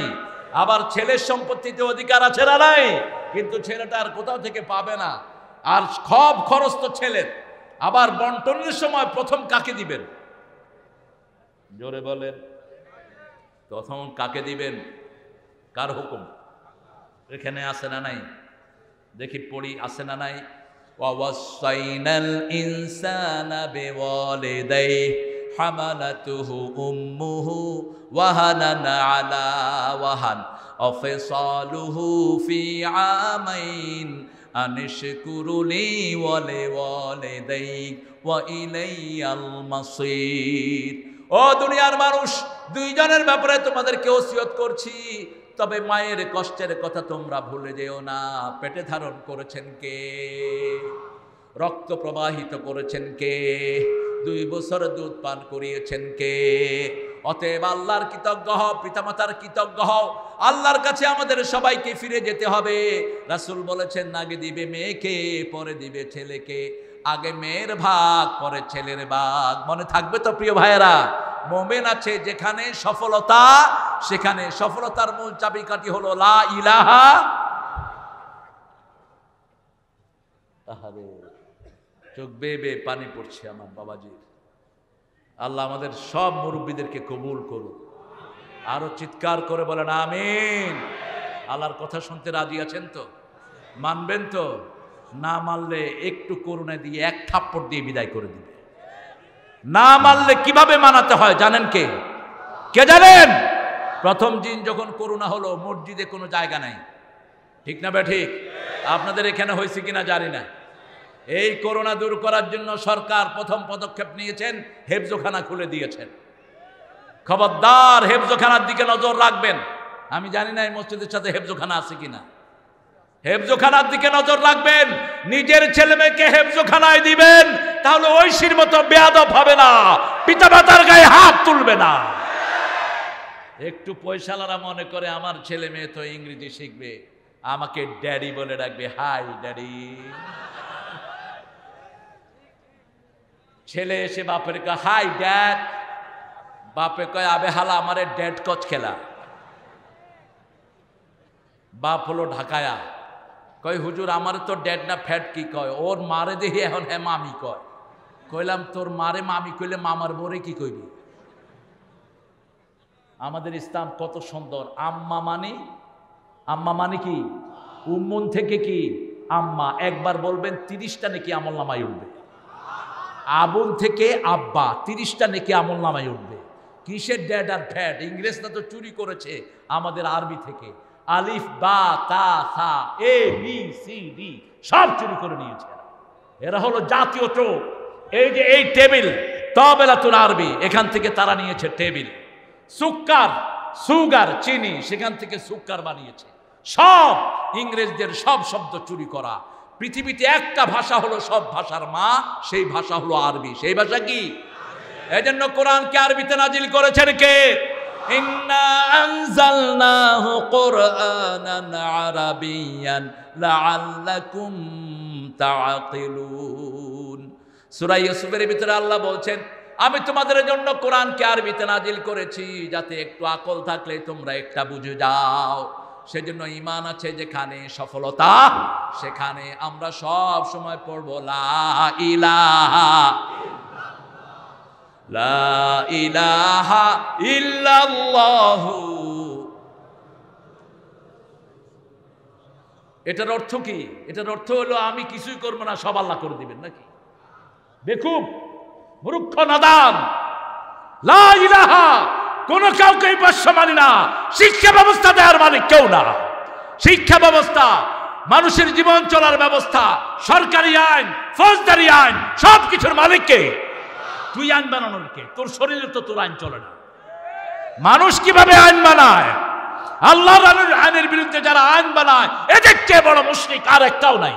আবার ছেলের সম্পত্তিতে অধিকার আছে না নাই কিন্তু ছেলেটা আর কোথাও থেকে পাবে না আর সব খরচ তো ছেলের আবার বন্টনের সময় প্রথম কাকে দিবেন জোরে বলেন তখন কাকে দিবেন কার হুকুম এখানে আসে না নাই দেখি পড়ি আসে না নাই ওয়াসাইনাল ইনসানা বেওয়ালে দেই হামানাতুহু উম্মুহু ওয়াহানান আলা ওয়াহান অফেসালুহু ফি আমাইন আনিশ কুরুলি ওয়ালে ওয়ালে দেই ওয়া ইলাইয়াল মাসির ও দুনিয়ার মানুষ দুইজনের ব্যাপারে তোমাদেরকে ওসিয়ত করছি তবে মায়ের কষ্টের কথা তোমরা ভুলে যেও না পেটে ধারণ করেছেন কে রক্ত প্রবাহিত করেছেন কে দুই বছর দুধ পান করিয়েছেন কে অতএব আল্লাহর কৃতজ্ঞ হও পিতামাতার কৃতজ্ঞ হও আল্লাহর কাছে আমাদের সবাইকে ফিরে যেতে হবে রাসুল বলেছেন আগে দিবে মেয়েকে পরে দিবে ছেলেকে আগে মেয়ের ভাগ পরে ছেলের ভাগ মনে থাকবে তো প্রিয় ভাইয়েরা মোমেন আছে যেখানে সফলতা সেখানে সফলতার মূল চাবিকাঠি হলো লা ইলাহা চোখ বেয়ে বেয়ে পানি পড়ছে আমার বাবাজির আল্লাহ আমাদের সব মুরব্বীদেরকে কবুল করুক আরো চিৎকার করে বলেন আমিন আল্লাহর কথা শুনতে রাজি আছেন তো মানবেন তো না মারলে একটু করুণা দিয়ে এক থাপ্পড় দিয়ে বিদায় করে দিবে না মারলে কিভাবে মানাতে হয় জানেন কে কে জানেন প্রথম দিন যখন করোনা হলো মসজিদে কোনো জায়গা নাই ঠিক না ব্যা ঠিক আপনাদের এখানে হয়েছে কিনা জানি না এই করোনা দূর করার জন্য সরকার প্রথম পদক্ষেপ নিয়েছেন হেফজোখানা খুলে দিয়েছেন খবরদার হেফজোখানার দিকে নজর রাখবেন আমি জানি না এই মসজিদের সাথে হেফজোখানা আছে কিনা হেফজোখানার দিকে নজর রাখবেন নিজের ছেলে মেয়েকে হেফজোখানায় দিবেন তাহলে ঐশীর মতো বেয়াদব হবে না পিতা মাতার গায়ে হাত তুলবে না একটু পয়সালারা মনে করে আমার ছেলে মেয়ে তো ইংরেজি শিখবে আমাকে ড্যাডি বলে ডাকবে হাই ড্যাডি ছেলে এসে বাপের কয় হাই ড্যাড বাপে কয় আবে হালা আমারে ড্যাড কচ খেলা বাপ হলো ঢাকায়া কয় হুজুর আমার তো ড্যাড না ফ্যাট কি কয় ওর মারে দেহি এখন হ্যাঁ মামি কয় কইলাম তোর মারে মামি কইলে মামার বরে কি কইবি আমাদের ইসলাম কত সুন্দর আম্মা মানে আম্মা মানে কি উম্মন থেকে কি আম্মা একবার বলবেন তিরিশটা নাকি আমল নামায় উঠবে আবন থেকে আব্বা তিরিশটা নাকি আমল নামায় উঠবে কিসের ড্যাড আর ফ্যাট ইংরেজরা তো চুরি করেছে আমাদের আরবি থেকে আলিফ বা তা সা এ বি সি ডি সব চুরি করে নিয়েছে এরা হলো জাতীয় চোখ এই যে এই টেবিল তবেলাতুল আরবি এখান থেকে তারা নিয়েছে টেবিল সুক্কার সুগার চিনি সেখান থেকে সুক্কার বানিয়েছে সব ইংরেজদের সব শব্দ চুরি করা পৃথিবীতে একটা ভাষা হলো সব ভাষার মা সেই ভাষা হলো আরবি সেই ভাষা কি এই জন্য কোরআনকে আরবিতে নাজিল করেছেন কে إنا أنزلناه قرآنا عربيا لعلكم تعقلون সূরা ইউসুফের ভিতরে আল্লাহ বলছেন আমি তোমাদের জন্য কোরআনকে আরবিতে নাজিল করেছি যাতে একটু আকল থাকলে তোমরা একটা বুঝে যাও সেজন্য ইমান আছে যেখানে সফলতা সেখানে আমরা সব সময় পড়বো লা ইলাহা লা ইলাহা এটার অর্থ কি এটার অর্থ হলো আমি কিছুই করবো না সব আল্লাহ করে দিবেন নাকি বেকুব মুরুক্ষ নাদান লা ইলাহা কাউকে পার্শ্ব মানি না শিক্ষা ব্যবস্থা দেওয়ার মালিক মানে কেউ না শিক্ষা ব্যবস্থা মানুষের জীবন চলার ব্যবস্থা সরকারি আইন ফৌজদারি আইন সব কিছুর মালিককে তুই আইন বানানোর কে তোর শরীরে তো তোর আইন চলে না মানুষ কিভাবে আইন বানায় আল্লাহর আইনের বিরুদ্ধে যারা আইন বানায় এদের চেয়ে বড় মুশ্রিক আর একটাও নাই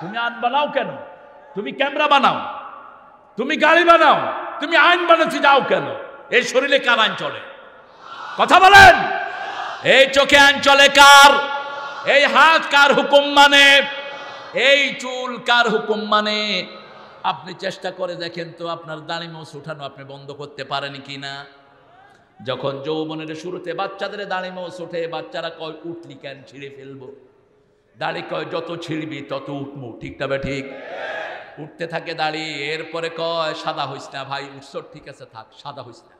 তুমি আইন বানাও কেন তুমি ক্যামেরা বানাও তুমি গাড়ি বানাও তুমি আইন বানাতে যাও কেন এই শরীরে কার আইন চলে কথা বলেন এই চোখে আইন চলে কার এই হাত কার হুকুম মানে এই চুল কার হুকুম মানে আপনি চেষ্টা করে দেখেন তো আপনার দাড়ি মোষ উঠানো আপনি বন্ধ করতে পারেন কি না যখন যৌবনের শুরুতে বাচ্চাদের দাঁড়ি মোষ উঠে বাচ্চারা কয় উঠলি কেন ছিঁড়ে ফেলবো দাড়ি কয় যত ছিঁড়বি তত উঠবো ঠিক তবে ঠিক উঠতে থাকে দাড়ি এরপরে কয় সাদা হইস না ভাই উঠছ ঠিক আছে থাক সাদা হইস না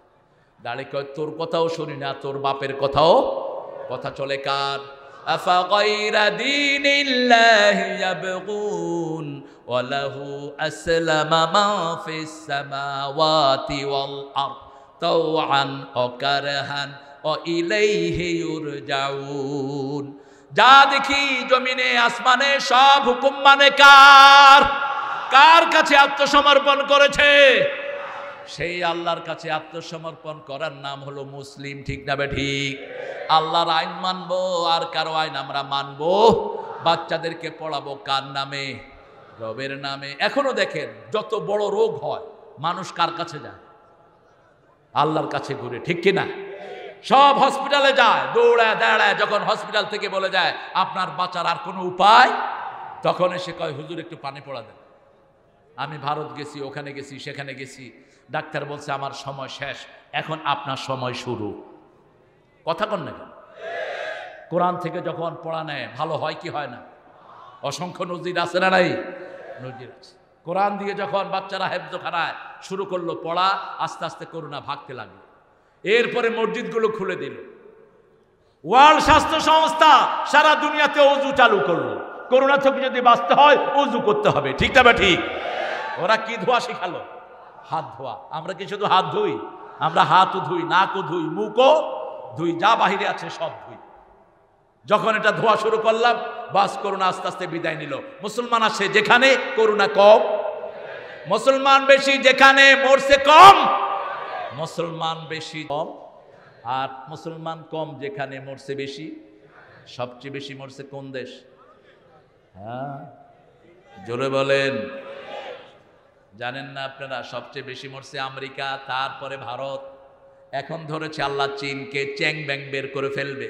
দাঁড়ি কয় তোর কথাও শুনি না তোর বাপের কথাও কথা চলে কার أفغير دين الله يبغون وله أسلم من في السماوات والأرض طوعا وكرها وإليه يرجعون যা দেখি জমিনে আসমানে সব হুকুম মানে কার কার কাছে আত্মসমর্পণ করেছে সেই আল্লাহর কাছে আত্মসমর্পণ করার নাম হলো মুসলিম ঠিক না ঠিক আল্লাহর আইন মানবো আর কারো আইন আমরা মানবো বাচ্চাদেরকে পড়াবো কার নামে রবের নামে এখনো দেখেন যত বড় রোগ হয় মানুষ কার কাছে যায় আল্লাহর কাছে ঘুরে ঠিক কিনা সব হসপিটালে যায় দৌড়ায় দাঁড়ায় যখন হসপিটাল থেকে বলে যায় আপনার বাঁচার আর কোনো উপায় তখন এসে কয় হুজুর একটু পানি পড়া দেন আমি ভারত গেছি ওখানে গেছি সেখানে গেছি ডাক্তার বলছে আমার সময় শেষ এখন আপনার সময় শুরু কথা কন না কেন কোরআন থেকে যখন পড়া নেয় ভালো হয় কি হয় না অসংখ্য নজির আছে না নাই নজির আছে কোরআন দিয়ে যখন বাচ্চারা খানায় শুরু করলো পড়া আস্তে আস্তে করোনা ভাগতে লাগলো এরপরে মসজিদগুলো খুলে দিল ওয়ার্ল্ড স্বাস্থ্য সংস্থা সারা দুনিয়াতে অজু চালু করলো করোনা থেকে যদি বাঁচতে হয় অজু করতে হবে ঠিক না ঠিক ওরা কি ধোয়া শিখালো হাত ধোয়া আমরা কি শুধু হাত ধুই আমরা হাতও ধুই নাকও ধুই মুখও ধুই যা বাহিরে আছে সব ধুই যখন এটা ধোয়া শুরু করলাম বাস করোনা আস্তে আস্তে বিদায় নিল মুসলমান আসে যেখানে করুণা কম মুসলমান বেশি যেখানে মরছে কম মুসলমান বেশি কম আর মুসলমান কম যেখানে মরছে বেশি সবচেয়ে বেশি মরছে কোন দেশ হ্যাঁ জোরে বলেন জানেন না আপনারা সবচেয়ে বেশি মরছে আমেরিকা তারপরে ভারত এখন ধরেছে আল্লাহ চীনকে চ্যাং ব্যাং বের করে ফেলবে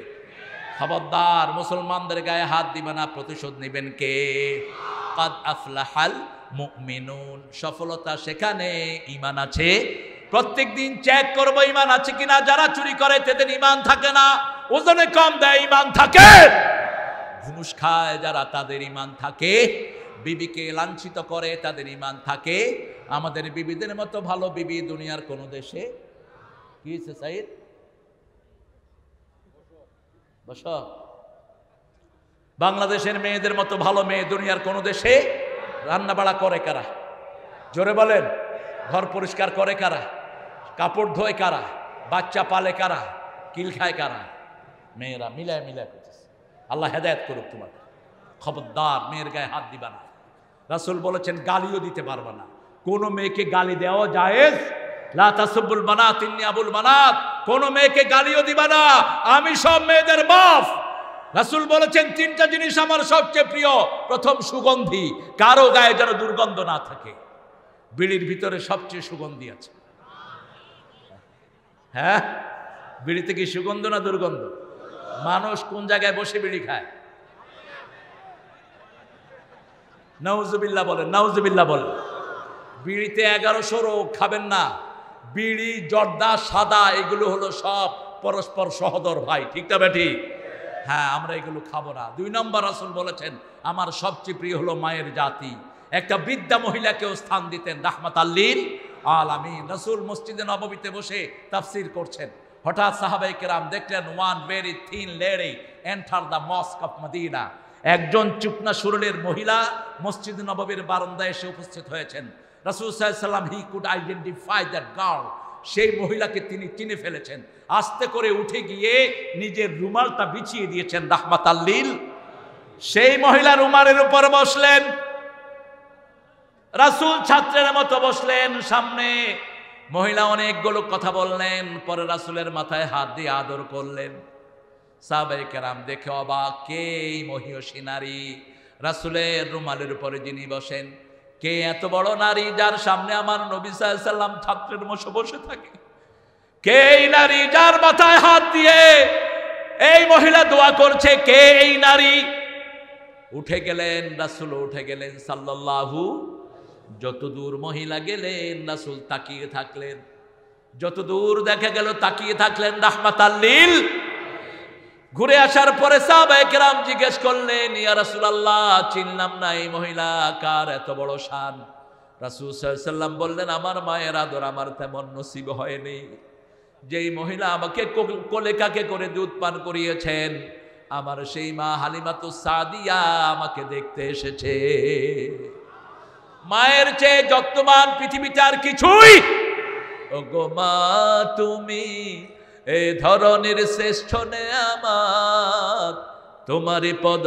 খবরদার মুসলমানদের গায়ে হাত দিবে না প্রতিশোধ নেবেন কে কাদ আফলাহাল সফলতা সেখানে ইমান আছে প্রত্যেক দিন চেক করবো ইমান আছে কিনা যারা চুরি করে তাদের ইমান থাকে না ওজনে কম দেয় ইমান থাকে ঘুষ খায় যারা তাদের ইমান থাকে বিবিকে লাঞ্ছিত করে তাদের ইমান থাকে আমাদের বিবিদের মতো ভালো বিবি দুনিয়ার কোনো দেশে কি হয়েছে সাইদ বস বাংলাদেশের মেয়েদের মতো ভালো মেয়ে দুনিয়ার কোনো দেশে রান্না বাড়া করে কারা জোরে বলেন ঘর পরিষ্কার করে কারা কাপড় ধোয় কারা বাচ্চা পালে কারা কিল খায় কারা মেয়েরা মিলায় মিলায় আল্লাহ হেদায়ত করুক তোমাকে খবরদার মেয়ের গায়ে হাত দিবা না রাসুল বলেছেন গালিও দিতে পারবা না কোনো মেয়েকে গালি দেওয়া জায়েজ লাতাসুবুল বানাত ইন্নি আবুল বানাত কোনো মেয়েকে গালিও দিবা না আমি সব মেয়েদের বাপ রাসুল বলেছেন তিনটা জিনিস আমার সবচেয়ে প্রিয় প্রথম সুগন্ধি কারো গায়ে যেন দুর্গন্ধ না থাকে বিড়ির ভিতরে সবচেয়ে সুগন্ধি আছে হ্যাঁ বিড়িতে কি সুগন্ধ না দুর্গন্ধ মানুষ কোন জায়গায় বসে বিড়ি খায় নাউজুবিল্লা বলেন নাউজুবিল্লা বলেন বিড়িতে এগারোশো রোগ খাবেন না বিড়ি জর্দা সাদা এগুলো হলো সব পরস্পর সহদর ভাই ঠিক না বেটি হ্যাঁ আমরা এগুলো খাবো না দুই নম্বর আসল বলেছেন আমার সবচেয়ে প্রিয় হলো মায়ের জাতি একটা বৃদ্ধা মহিলাকেও স্থান দিতেন রাহমাত আল্লিন আলামী রসুল মসজিদে নবমীতে বসে তাফসির করছেন হঠাৎ সাহাবাইকেরাম কেরাম দেখলেন one very thin lady enter the mosque of Medina একজন চুপনা সুরলের মহিলা মসজিদ নবাবের বারান্দায় এসে উপস্থিত হয়েছেন রাসুল সাল্লাম he could identify that girl সেই মহিলাকে তিনি চিনে ফেলেছেন আস্তে করে উঠে গিয়ে নিজের রুমালটা বিছিয়ে দিয়েছেন রাহমাত আল্লিল সেই মহিলা রুমালের উপর বসলেন রাসুল ছাত্রের মতো বসলেন সামনে মহিলা অনেকগুলো কথা বললেন পরে রাসুলের মাথায় হাত দিয়ে আদর করলেন সাহাবাই কেরাম দেখে অবাক কে এই মহিয়সী নারী রাসুলের রুমালের উপরে যিনি বসেন কে এত বড় নারী যার সামনে আমার নবী সাল্লাম ছাত্রের মশো বসে থাকে কে এই নারী যার মাথায় হাত দিয়ে এই মহিলা দোয়া করছে কে এই নারী উঠে গেলেন রাসুল উঠে গেলেন সাল্লাহু যতদূর মহিলা গেলেন রাসুল তাকিয়ে থাকলেন যতদূর দেখা গেল তাকিয়ে থাকলেন রাহমাত আল্লিল ঘুরে আসার পরে সাহবাহাম জিজ্ঞেস করলেন ইয়া রাসুলাল্লাহ চিনলাম না এই মহিলা কার এত বড় শান রাসুল বললেন আমার মায়ের আদর আমার তেমন নসিব হয়নি যেই মহিলা আমাকে কোলে কাকে করে দুধ পান করিয়েছেন আমার সেই মা হালিমাতু সাদিয়া আমাকে দেখতে এসেছে মায়ের চেয়ে যত্নমান পৃথিবীটার কিছুই ও গো মা তুমি এই ধরনের শ্রেষ্ঠ আমার তোমারই পদ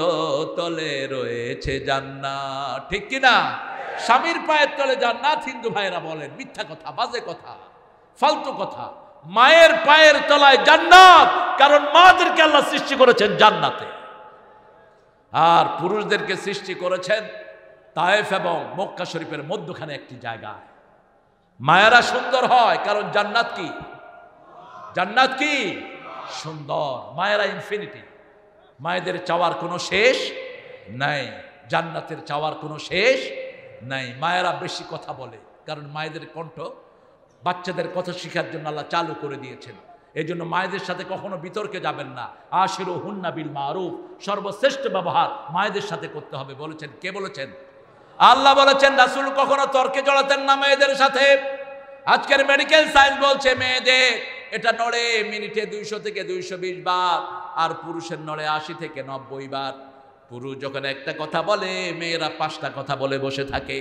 তলে রয়েছে জান্নাত ঠিক কিনা স্বামীর পায়ের তলে জান্নাত হিন্দু ভাইরা বলেন মিথ্যা কথা বাজে কথা ফালতু কথা মায়ের পায়ের তলায় জান্নাত কারণ মাদেরকে আল্লাহ সৃষ্টি করেছেন জান্নাতে আর পুরুষদেরকে সৃষ্টি করেছেন তায়েফ এবং মক্কা শরীফের মধ্যখানে একটি জায়গায় মায়েরা সুন্দর হয় কারণ জান্নাত কি জান্নাত কি সুন্দর মায়েরা ইনফিনিটি মায়েদের চাওয়ার কোনো শেষ নাই জান্নাতের চাওয়ার কোনো শেষ নাই মায়েরা বেশি কথা বলে কারণ মায়েদের কণ্ঠ বাচ্চাদের কথা শেখার জন্য আল্লাহ চালু করে দিয়েছেন এই জন্য মায়েদের সাথে কখনো বিতর্কে যাবেন না আশির হুন্না বিল মারুফ সর্বশ্রেষ্ঠ ব্যবহার মায়েদের সাথে করতে হবে বলেছেন কে বলেছেন আল্লাহ বলেছেন রাসুল কখনো তর্কে জড়াতেন না মেয়েদের সাথে আজকের মেডিকেল সায়েন্স বলছে মেয়েদের এটা নড়ে মিনিটে দুইশো থেকে দুইশো বিশ বার আর পুরুষের নড়ে আশি থেকে নব্বই বার পুরুষ যখন একটা কথা বলে মেয়েরা পাঁচটা কথা বলে বসে থাকে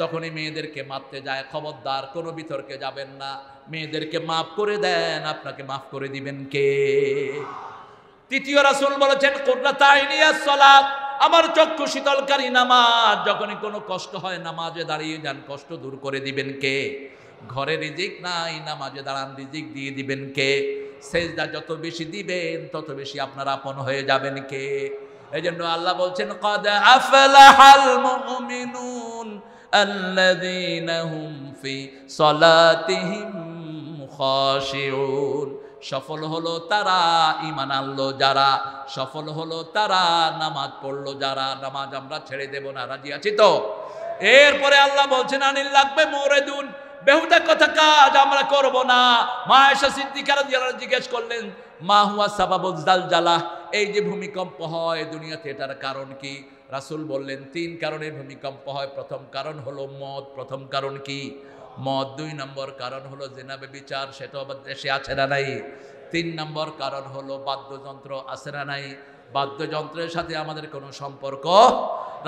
তখনই মেয়েদেরকে মারতে যায় খবরদার কোনো বিতর্কে যাবেন না মেয়েদেরকে মাফ করে দেন আপনাকে মাফ করে দিবেন কে তৃতীয় রাসুল বলেছেন তাই চলা আমার চক্ষু শীতলকারী নামাজ যখনই কোনো কষ্ট হয় নামাজে দাঁড়িয়ে যান কষ্ট দূর করে দিবেন কে ঘরে রিজিক নাই নামাজে দাঁড়ান রিজিক দিয়ে দিবেন কে সেজদা যত বেশি দিবেন তত বেশি আপনার আপন হয়ে যাবেন কে এই জন্য আল্লাহ বলছেন কদ আফলাহাল মুমিনুন আল্লাযীনা হুম ফি সলাতিহিম খাশিউন সফল হলো তারা ইমান আনলো যারা সফল হলো তারা নামাজ পড়লো যারা নামাজ আমরা ছেড়ে দেব না রাজি আছি তো এরপরে আল্লাহ বলছেন আনিল লাগবে মোরে দুন বেহুদা কথা কাজ আমরা করব না মা এসা সিদ্দিকার জিজ্ঞেস করলেন মা হুয়া সাবাবুল জালজালা এই যে ভূমিকম্প হয় দুনিয়াতে এটার কারণ কি রাসুল বললেন তিন কারণে ভূমিকম্প হয় প্রথম কারণ হলো মদ প্রথম কারণ কি মদ দুই নম্বর কারণ হলো জেনাবে বিচার সেটাও দেশে আছে না নাই তিন নম্বর কারণ হলো বাদ্যযন্ত্র আছে না নাই বাদ্যযন্ত্রের সাথে আমাদের কোনো সম্পর্ক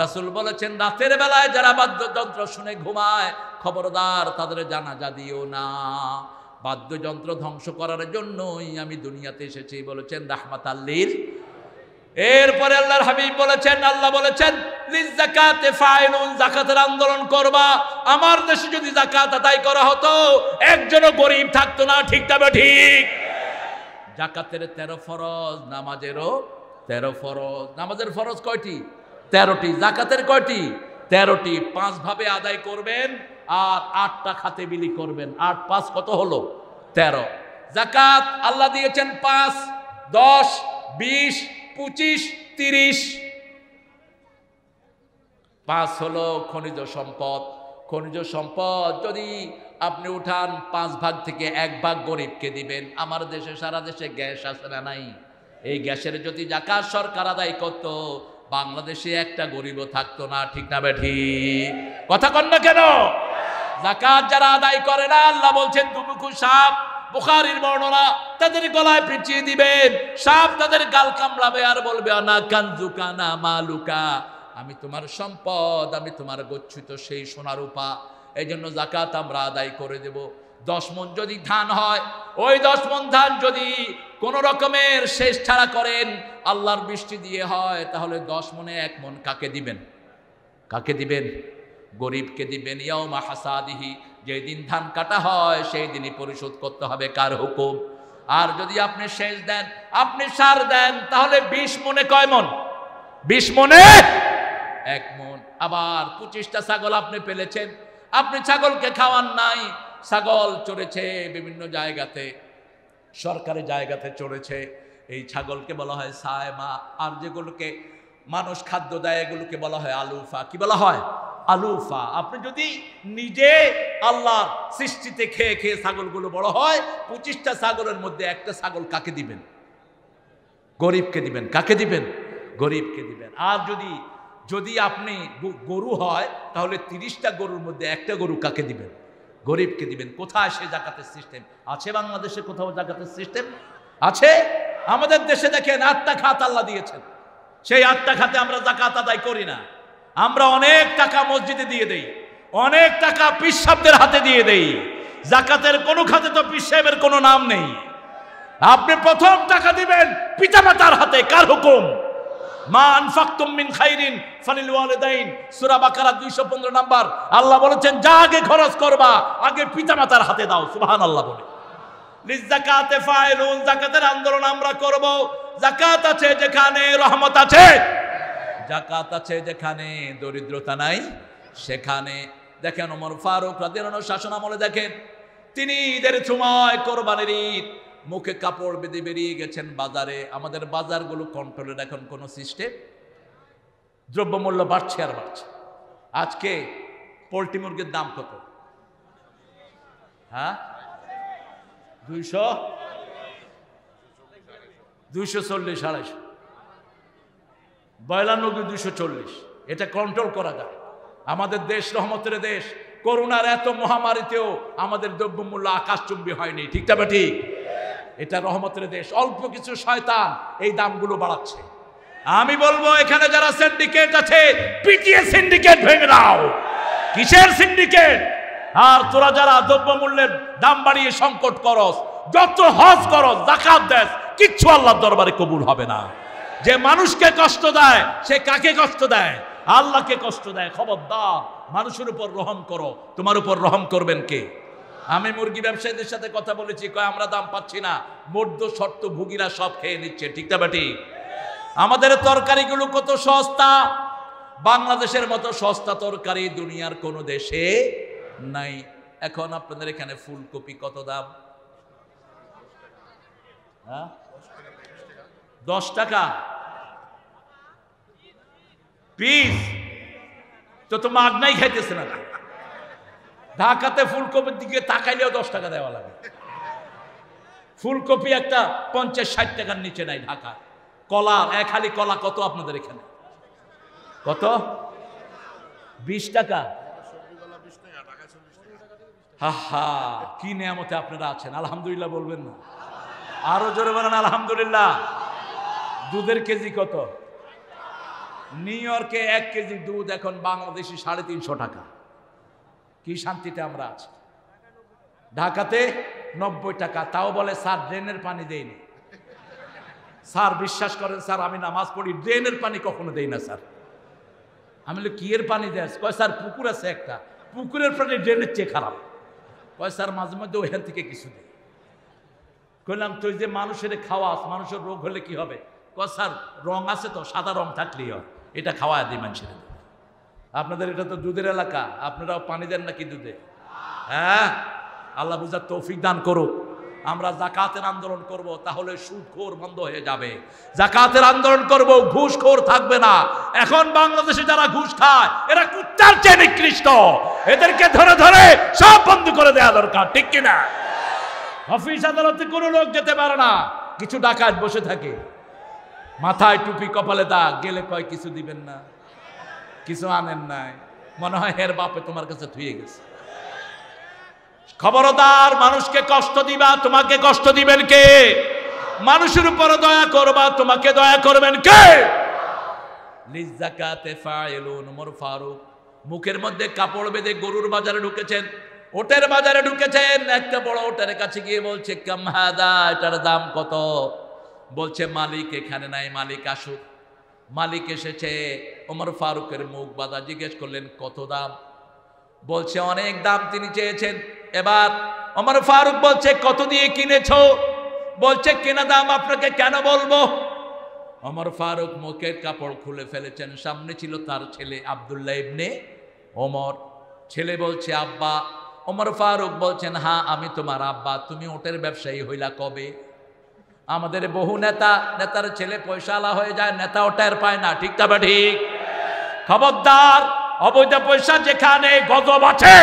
রাসুল বলেছেন রাতের বেলায় যারা বাদ্যযন্ত্র শুনে ঘুমায় খবরদার তাদের জানাজা দিও না বাদ্যযন্ত্র ধ্বংস করার জন্যই আমি দুনিয়াতে এসেছি বলেছেন রাহমাত আল্লীর এরপরে আল্লাহর হাবিব বলেছেন আল্লাহ বলেছেন ফাইনুন জাকাতের আন্দোলন করবা আমার দেশে যদি জাকাত আদায় করা হতো একজনও গরিব থাকতো না ঠিক তবে ঠিক জাকাতের তেরো ফরজ নামাজেরও তেরো ফরজ নামাজের ফরজ কয়টি তেরোটি জাকাতের কয়টি তেরোটি পাঁচ ভাবে আদায় করবেন আর আটটা খাতে বিলি করবেন আট পাঁচ কত হলো তেরো জাকাত আল্লাহ দিয়েছেন পাঁচ দশ বিশ পঁচিশ তিরিশ পাঁচ হলো খনিজ সম্পদ খনিজ সম্পদ যদি আপনি উঠান পাঁচ ভাগ থেকে এক ভাগ গরিবকে দিবেন আমার দেশে সারা দেশে গ্যাস আসে না নাই এই গ্যাসের যদি জাকাত সরকার আদায় করত বাংলাদেশে একটা গরিবও থাকতো না ঠিক না বেঠি কথা কন না কেন জাকাত যারা আদায় করে না আল্লাহ বলছেন দুমুখু সাপ বুখারির বর্ণনা তাদের গলায় পিছিয়ে দিবেন সাপ তাদের গাল কামড়াবে আর বলবে না কানজুকা না মালুকা আমি তোমার সম্পদ আমি তোমার গচ্ছিত সেই সোনারূপা এই জন্য জাকাত আমরা আদায় করে দেবো দশ মন যদি ধান হয় ওই দশ মন ধান যদি কোন রকমের শেষ ছাড়া করেন আল্লাহর বৃষ্টি দিয়ে হয় তাহলে দশ মনে এক মন কাকে দিবেন কাকে দিবেন গরিবকে দিবেন ইয়াউমা হাসাদিহি যেদিন ধান কাটা হয় সেই দিনই পরিশোধ করতে হবে কার হুকুম আর যদি আপনি শেষ দেন আপনি সার দেন তাহলে বিশ মনে কয় মন বিশ মনে এক মন আবার পঁচিশটা ছাগল আপনি পেলেছেন আপনি ছাগলকে খাওয়ান নাই ছাগল চড়েছে বিভিন্ন জায়গাতে সরকারি জায়গাতে চড়েছে এই ছাগলকে বলা হয় সায়মা আর যেগুলোকে মানুষ খাদ্য দেয় এগুলোকে বলা হয় আলুফা কি বলা হয় আলুফা আপনি যদি নিজে আল্লাহ সৃষ্টিতে খেয়ে খেয়ে ছাগলগুলো বড় হয় পঁচিশটা ছাগলের মধ্যে একটা ছাগল কাকে দিবেন গরিবকে দিবেন কাকে দিবেন গরিবকে দিবেন আর যদি যদি আপনি গরু হয় তাহলে তিরিশটা গরুর মধ্যে একটা গরু কাকে দিবেন গরিবকে দিবেন কোথায় সে জাকাতের সিস্টেম আছে বাংলাদেশে কোথাও জাকাতের সিস্টেম আছে আমাদের দেশে দেখেন আত্মা খাত আল্লাহ দিয়েছেন সেই আত্মা খাতে আমরা জাকাত আদায় করি না আমরা অনেক টাকা মসজিদে দিয়ে দেই অনেক টাকা পিসাবদের হাতে দিয়ে দেই জাকাতের কোনো খাতে তো পিসাবের কোনো নাম নেই আপনি প্রথম টাকা দিবেন পিতামাতার হাতে কার হুকুম খাইরিন ফালিল বলেছেন খরচ করবা আগে পিতামাতার হাতে দাও বলে আন্দোলন আমরা আছে যেখানে রহমত আছে আছে যেখানে দরিদ্রতা নাই সেখানে দেখেন ওমর ফারুক রাদিয়াল্লাহু শাসন আমলে দেখেন তিনি ঈদের সময় কোরবানির ঈদ মুখে কাপড় বেঁধে বেরিয়ে গেছেন বাজারে আমাদের বাজারগুলো কন্ট্রোলের এখন কোনো সিস্টেম দ্রব্যমূল্য বাড়ছে আর বাড়ছে আজকে পোলট্রি মুরগির দাম কত হ্যাঁ দুইশো দুইশো চল্লিশ আড়াইশো বয়লা নদী দুইশো চল্লিশ এটা কন্ট্রোল করা যায় আমাদের দেশ রহমতের দেশ করোনার এত মহামারীতেও আমাদের দ্রব্যমূল্য আকাশচুম্বী হয়নি ঠিকটা বা ঠিক এটা রহমতের দেশ অল্প কিছু শয়তান এই দামগুলো বাড়াচ্ছে আমি বলবো এখানে যারা সিন্ডিকেট আছে পিটিএ সিন্ডিকেট ভেঙে দাও কিসের সিন্ডিকেট আর তোরা যারা দ্রব্য মূল্যের দাম বাড়িয়ে সংকট করস যত হজ করস জাকাত দেশ কিচ্ছু আল্লাহর দরবারে কবুল হবে না যে মানুষকে কষ্ট দেয় সে কাকে কষ্ট দেয় আল্লাহকে কষ্ট দেয় খবরদার মানুষের উপর রহম করো তোমার উপর রহম করবেন কে আমি মুরগি ব্যবসায়ীদের সাথে কথা বলেছি কয় আমরা দাম পাচ্ছি না মধ্য শর্ত ভুগিরা সব খেয়ে নিচ্ছে ঠিক না বাটি আমাদের তরকারিগুলো কত সস্তা বাংলাদেশের মতো সস্তা তরকারি দুনিয়ার কোনো দেশে নাই এখন আপনাদের এখানে ফুলকপি কত দাম হ্যাঁ? দশ টাকা পিস তো তো মাগনাই খাইতেছে না ঢাকাতে ফুলকপির দিকে তাকাইলেও দশ টাকা দেওয়া লাগে ফুলকপি একটা পঞ্চাশ ষাট টাকার নিচে নাই ঢাকা কলা এক হালি কলা কত আপনাদের এখানে কত বিশ টাকা হা কি নিয়ামতে আপনারা আছেন আলহামদুলিল্লাহ বলবেন না আরো জোরে বলেন আলহামদুলিল্লাহ দুধের কেজি কত নিউ ইয়র্কে এক কেজি দুধ এখন বাংলাদেশি সাড়ে তিনশো টাকা কি শান্তিতে আমরা আছি ঢাকাতে নব্বই টাকা তাও বলে স্যার ড্রেনের পানি দেয়নি স্যার বিশ্বাস করেন স্যার আমি নামাজ পড়ি ড্রেনের পানি কখনো দেই না স্যার আমি বলি কিয়ের পানি দেয় কয় স্যার পুকুর আছে একটা পুকুরের পানি ড্রেনের চেয়ে খারাপ কয় স্যার মাঝে মধ্যে ওইখান থেকে কিছু দেয় কইলাম তুই যে মানুষের খাওয়াস মানুষের রোগ হলে কি হবে কয় স্যার রং আছে তো সাদা রং থাকলেই হয় এটা খাওয়া দিই মানুষের আপনাদের এটা তো দুধের এলাকা আপনারাও পানি দেন নাকি দুধে হ্যাঁ আল্লাহ বুঝার তৌফিক দান করুক আমরা জাকাতের আন্দোলন করব তাহলে সুদখোর বন্ধ হয়ে যাবে জাকাতের আন্দোলন করব ঘুষখোর থাকবে না এখন বাংলাদেশে যারা ঘুষ খায় এরা কুত্তার চেয়ে নিকৃষ্ট এদেরকে ধরে ধরে সব বন্ধ করে দেওয়া দরকার ঠিক কিনা অফিস আদালতে কোনো লোক যেতে পারে না কিছু ডাকাত বসে থাকে মাথায় টুপি কপালে দাগ গেলে কয় কিছু দিবেন না কিছু আনেন নাই মনে হয় হের বাপে তোমার কাছে ধুয়ে গেছে খবরদার মানুষকে কষ্ট দিবা তোমাকে কষ্ট দিবেন কে মানুষের উপর দয়া করবা তোমাকে দয়া করবেন কে লিজাকাতে ফাইলুন ওমর ফারুক মুখের মধ্যে কাপড় বেঁধে গরুর বাজারে ঢুকেছেন ওটের বাজারে ঢুকেছেন একটা বড় ওটের কাছে গিয়ে বলছে কামহাদা এটার দাম কত বলছে মালিক এখানে নাই মালিক আসুক মালিক এসেছে ওমর ফারুকের মুখ বাধা জিজ্ঞেস করলেন কত দাম বলছে অনেক দাম তিনি চেয়েছেন এবার ওমর ফারুক বলছে কত দিয়ে কিনেছ বলছে কেনা দাম আপনাকে কেন বলবো অমর ফারুক মুখের কাপড় খুলে ফেলেছেন সামনে ছিল তার ছেলে আবদুল্লাহ ইবনে ওমর ছেলে বলছে আব্বা ওমর ফারুক বলছেন হ্যাঁ আমি তোমার আব্বা তুমি ওটের ব্যবসায়ী হইলা কবে আমাদের বহু নেতা নেতার ছেলে পয়সালা হয়ে যায় নেতা ওটার পায় না ঠিক তবে ঠিক খবরদার অবৈধ পয়সা যেখানে গজব আছে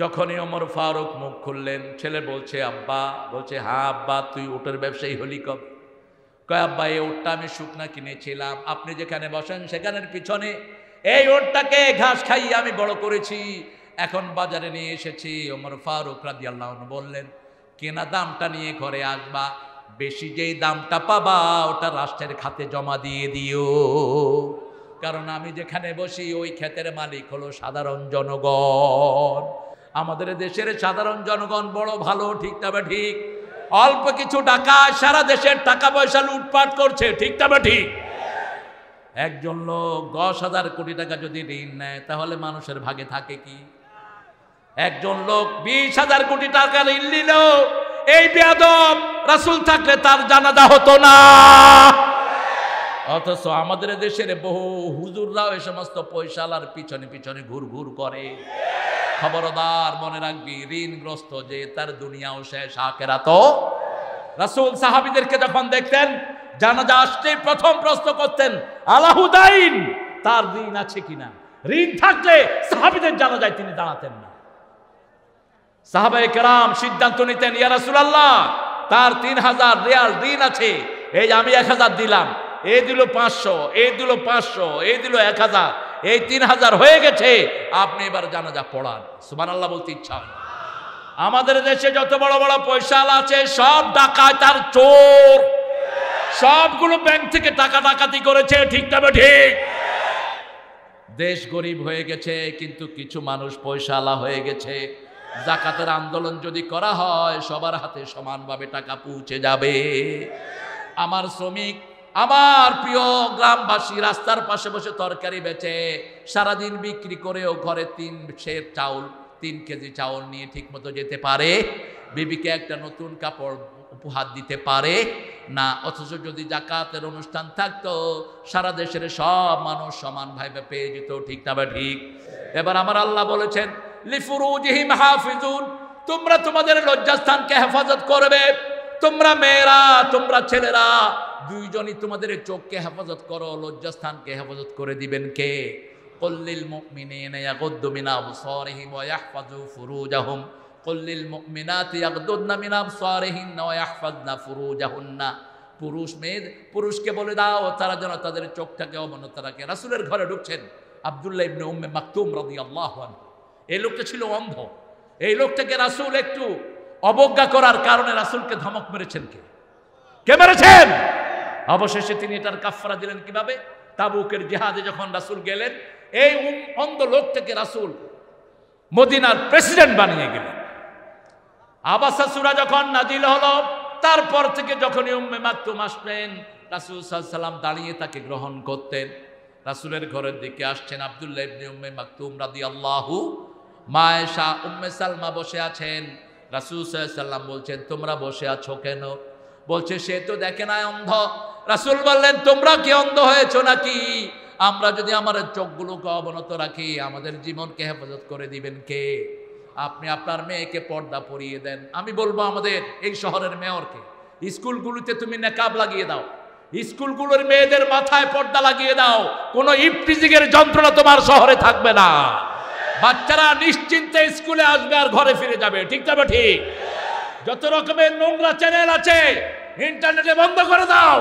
যখনই অমর ফারুক মুখ খুললেন ছেলে বলছে আব্বা বলছে হ্যাঁ আব্বা তুই ওটের ব্যবসায়ী হলি কব কয় আব্বা এই ওটটা আমি শুকনা কিনেছিলাম আপনি যেখানে বসেন সেখানের পিছনে এই ওটটাকে ঘাস খাইয়ে আমি বড় করেছি এখন বাজারে নিয়ে এসেছি ওমর ফারুক রাজি বললেন কেনা দামটা নিয়ে ঘরে আসবা বেশি যেই দামটা পাবা ওটা রাষ্ট্রের খাতে জমা দিয়ে দিও কারণ আমি যেখানে বসি ওই ক্ষেতের মালিক হলো সাধারণ জনগণ আমাদের দেশের সাধারণ জনগণ বড় ভালো ঠিক তবে ঠিক অল্প কিছু টাকা সারা দেশের টাকা পয়সা লুটপাট করছে ঠিক তবে ঠিক একজন লোক দশ হাজার কোটি টাকা যদি ঋণ নেয় তাহলে মানুষের ভাগে থাকে কি একজন লোক বিশ হাজার কোটি টাকা ঋণ নিলেও এই বেয়াদব রাসুল থাকলে তার জানাজা হতো না অথচ আমাদের দেশের বহু হুজুররাও এ সমস্ত পয়সালার পিছনে পিছনে ঘুর ঘুর করে খবরদার মনে রাখবি ঋণগ্রস্ত যে তার দুনিয়াও শেষ আকেরা তো রাসুল সাহাবিদেরকে যখন দেখতেন জানাজা আসতে প্রথম প্রশ্ন করতেন আলাহুদাইন তার ঋণ আছে কিনা ঋণ থাকলে সাহাবিদের জানাজায় তিনি দাঁড়াতেন না সাহাবাই কেরাম সিদ্ধান্ত নিতেন ইয়া তার তিন হাজার রিয়াল ঋণ আছে এই আমি এক হাজার দিলাম এই দিল পাঁচশো এই দিল পাঁচশো এই দিল এক হাজার এই তিন হাজার হয়ে গেছে আপনি এবার যা পড়ান সুমান আল্লাহ বলতে ইচ্ছা আমাদের দেশে যত বড় বড় পয়সা আছে সব ডাকায় তার চোর সবগুলো ব্যাংক থেকে টাকা ডাকাতি করেছে ঠিক তবে ঠিক দেশ গরিব হয়ে গেছে কিন্তু কিছু মানুষ পয়সালা হয়ে গেছে জাকাতের আন্দোলন যদি করা হয় সবার হাতে সমানভাবে টাকা পৌঁছে যাবে আমার শ্রমিক আমার প্রিয় গ্রামবাসী রাস্তার পাশে বসে তরকারি বেচে সারাদিন বিক্রি করেও ঘরে তিন সের চাউল তিন কেজি চাউল নিয়ে ঠিকমতো যেতে পারে বিবিকে একটা নতুন কাপড় উপহার দিতে পারে না অথচ যদি জাকাতের অনুষ্ঠান থাকতো সারা দেশের সব মানুষ সমান ভাইবে পেয়ে যেত ঠিক না ঠিক এবার আমার আল্লাহ বলেছেন লিফুরুজিহিম হাফিজুন তোমরা তোমাদের লজ্জাস্থানকে হেফাজত করবে তোমরা মেয়েরা তোমরা ছেলেরা দুইজনই তোমাদের চোখকে হেফাজত করো লজ্জাস্থানকে হেফাজত করে দিবেন কে কল্লিল মুমিনিনা ইয়াগুদ্দু মিন আবসারিহিম ওয়া ইয়াহফাযু ফুরুজাহুম কল্লিল মুমিনাতি ইয়াগুদ্দনা মিন আবসারিহিন ওয়া ইয়াহফাযনা ফুরুজাহুন্না পুরুষ মেয়ে পুরুষকে বলে দাও তারা যেন তাদের চোখটাকে অবনত রাখে রাসূলের ঘরে ঢুকছেন আব্দুল্লাহ ইবনে উম্মে মাকতুম রাদিয়াল্লাহু আনহু এই লোকটা ছিল অন্ধ এই লোকটাকে রাসুল একটু অবজ্ঞা করার কারণে রাসুলকে ধমক মেরেছেন কে কে মেরেছেন অবশেষে তিনি এটার কাফরা দিলেন কিভাবে তাবুকের জেহাদে যখন রাসুল গেলেন এই অন্ধ লোক থেকে রাসুল মদিনার প্রেসিডেন্ট বানিয়ে গেলেন আবাসাসুরা যখন নাজিল হল তারপর থেকে যখন উম্মে মাকতুম আসলেন রাসুল সাল্লাম দাঁড়িয়ে তাকে গ্রহণ করতেন রাসুলের ঘরের দিকে আসছেন আবদুল্লাহ ইবনে উম্মে মাকতুম রাদি আল্লাহু মায়েশা উম্মে সালমা বসে আছেন রাসুল সাল্লাম বলছেন তোমরা বসে আছো কেন বলছে সে তো দেখে না অন্ধ রাসুল বললেন তোমরা কি অন্ধ হয়েছ নাকি আমরা যদি আমাদের চোখগুলোকে অবনত রাখি আমাদের জীবনকে হেফাজত করে দিবেন কে আপনি আপনার মেয়েকে পর্দা পরিয়ে দেন আমি বলবো আমাদের এই শহরের মেয়রকে স্কুলগুলোতে তুমি নেকাব লাগিয়ে দাও স্কুলগুলোর মেয়েদের মাথায় পর্দা লাগিয়ে দাও কোনো ইফটিজিকের যন্ত্রণা তোমার শহরে থাকবে না বাচ্চারা নিশ্চিন্তে স্কুলে আসবে আর ঘরে ফিরে যাবে ঠিক যাবে ঠিক যত রকমের নোংরা চ্যানেল আছে ইন্টারনেটে বন্ধ করে দাও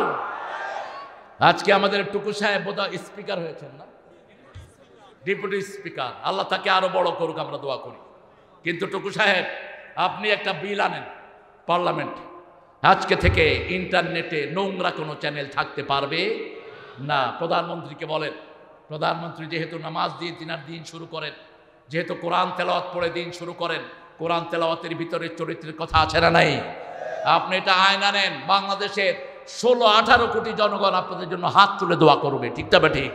আজকে আমাদের টুকু সাহেব বোধ স্পিকার হয়েছেন না ডিপুটি স্পিকার আল্লাহ তাকে আরো বড় করুক আমরা দোয়া করি কিন্তু টুকু সাহেব আপনি একটা বিল আনেন পার্লামেন্ট আজকে থেকে ইন্টারনেটে নোংরা কোনো চ্যানেল থাকতে পারবে না প্রধানমন্ত্রীকে বলেন প্রধানমন্ত্রী যেহেতু নামাজ দিয়ে তিনার দিন শুরু করেন যেহেতু কোরআন তেলাওয়াত পড়ে দিন শুরু করেন কোরআন তেলাওয়াতের ভিতরে চরিত্রের কথা আছে না নাই আপনি এটা আয়না নেন বাংলাদেশের ষোলো আঠারো কোটি জনগণ আপনাদের জন্য হাত তুলে দোয়া করবে ঠিক তবে ঠিক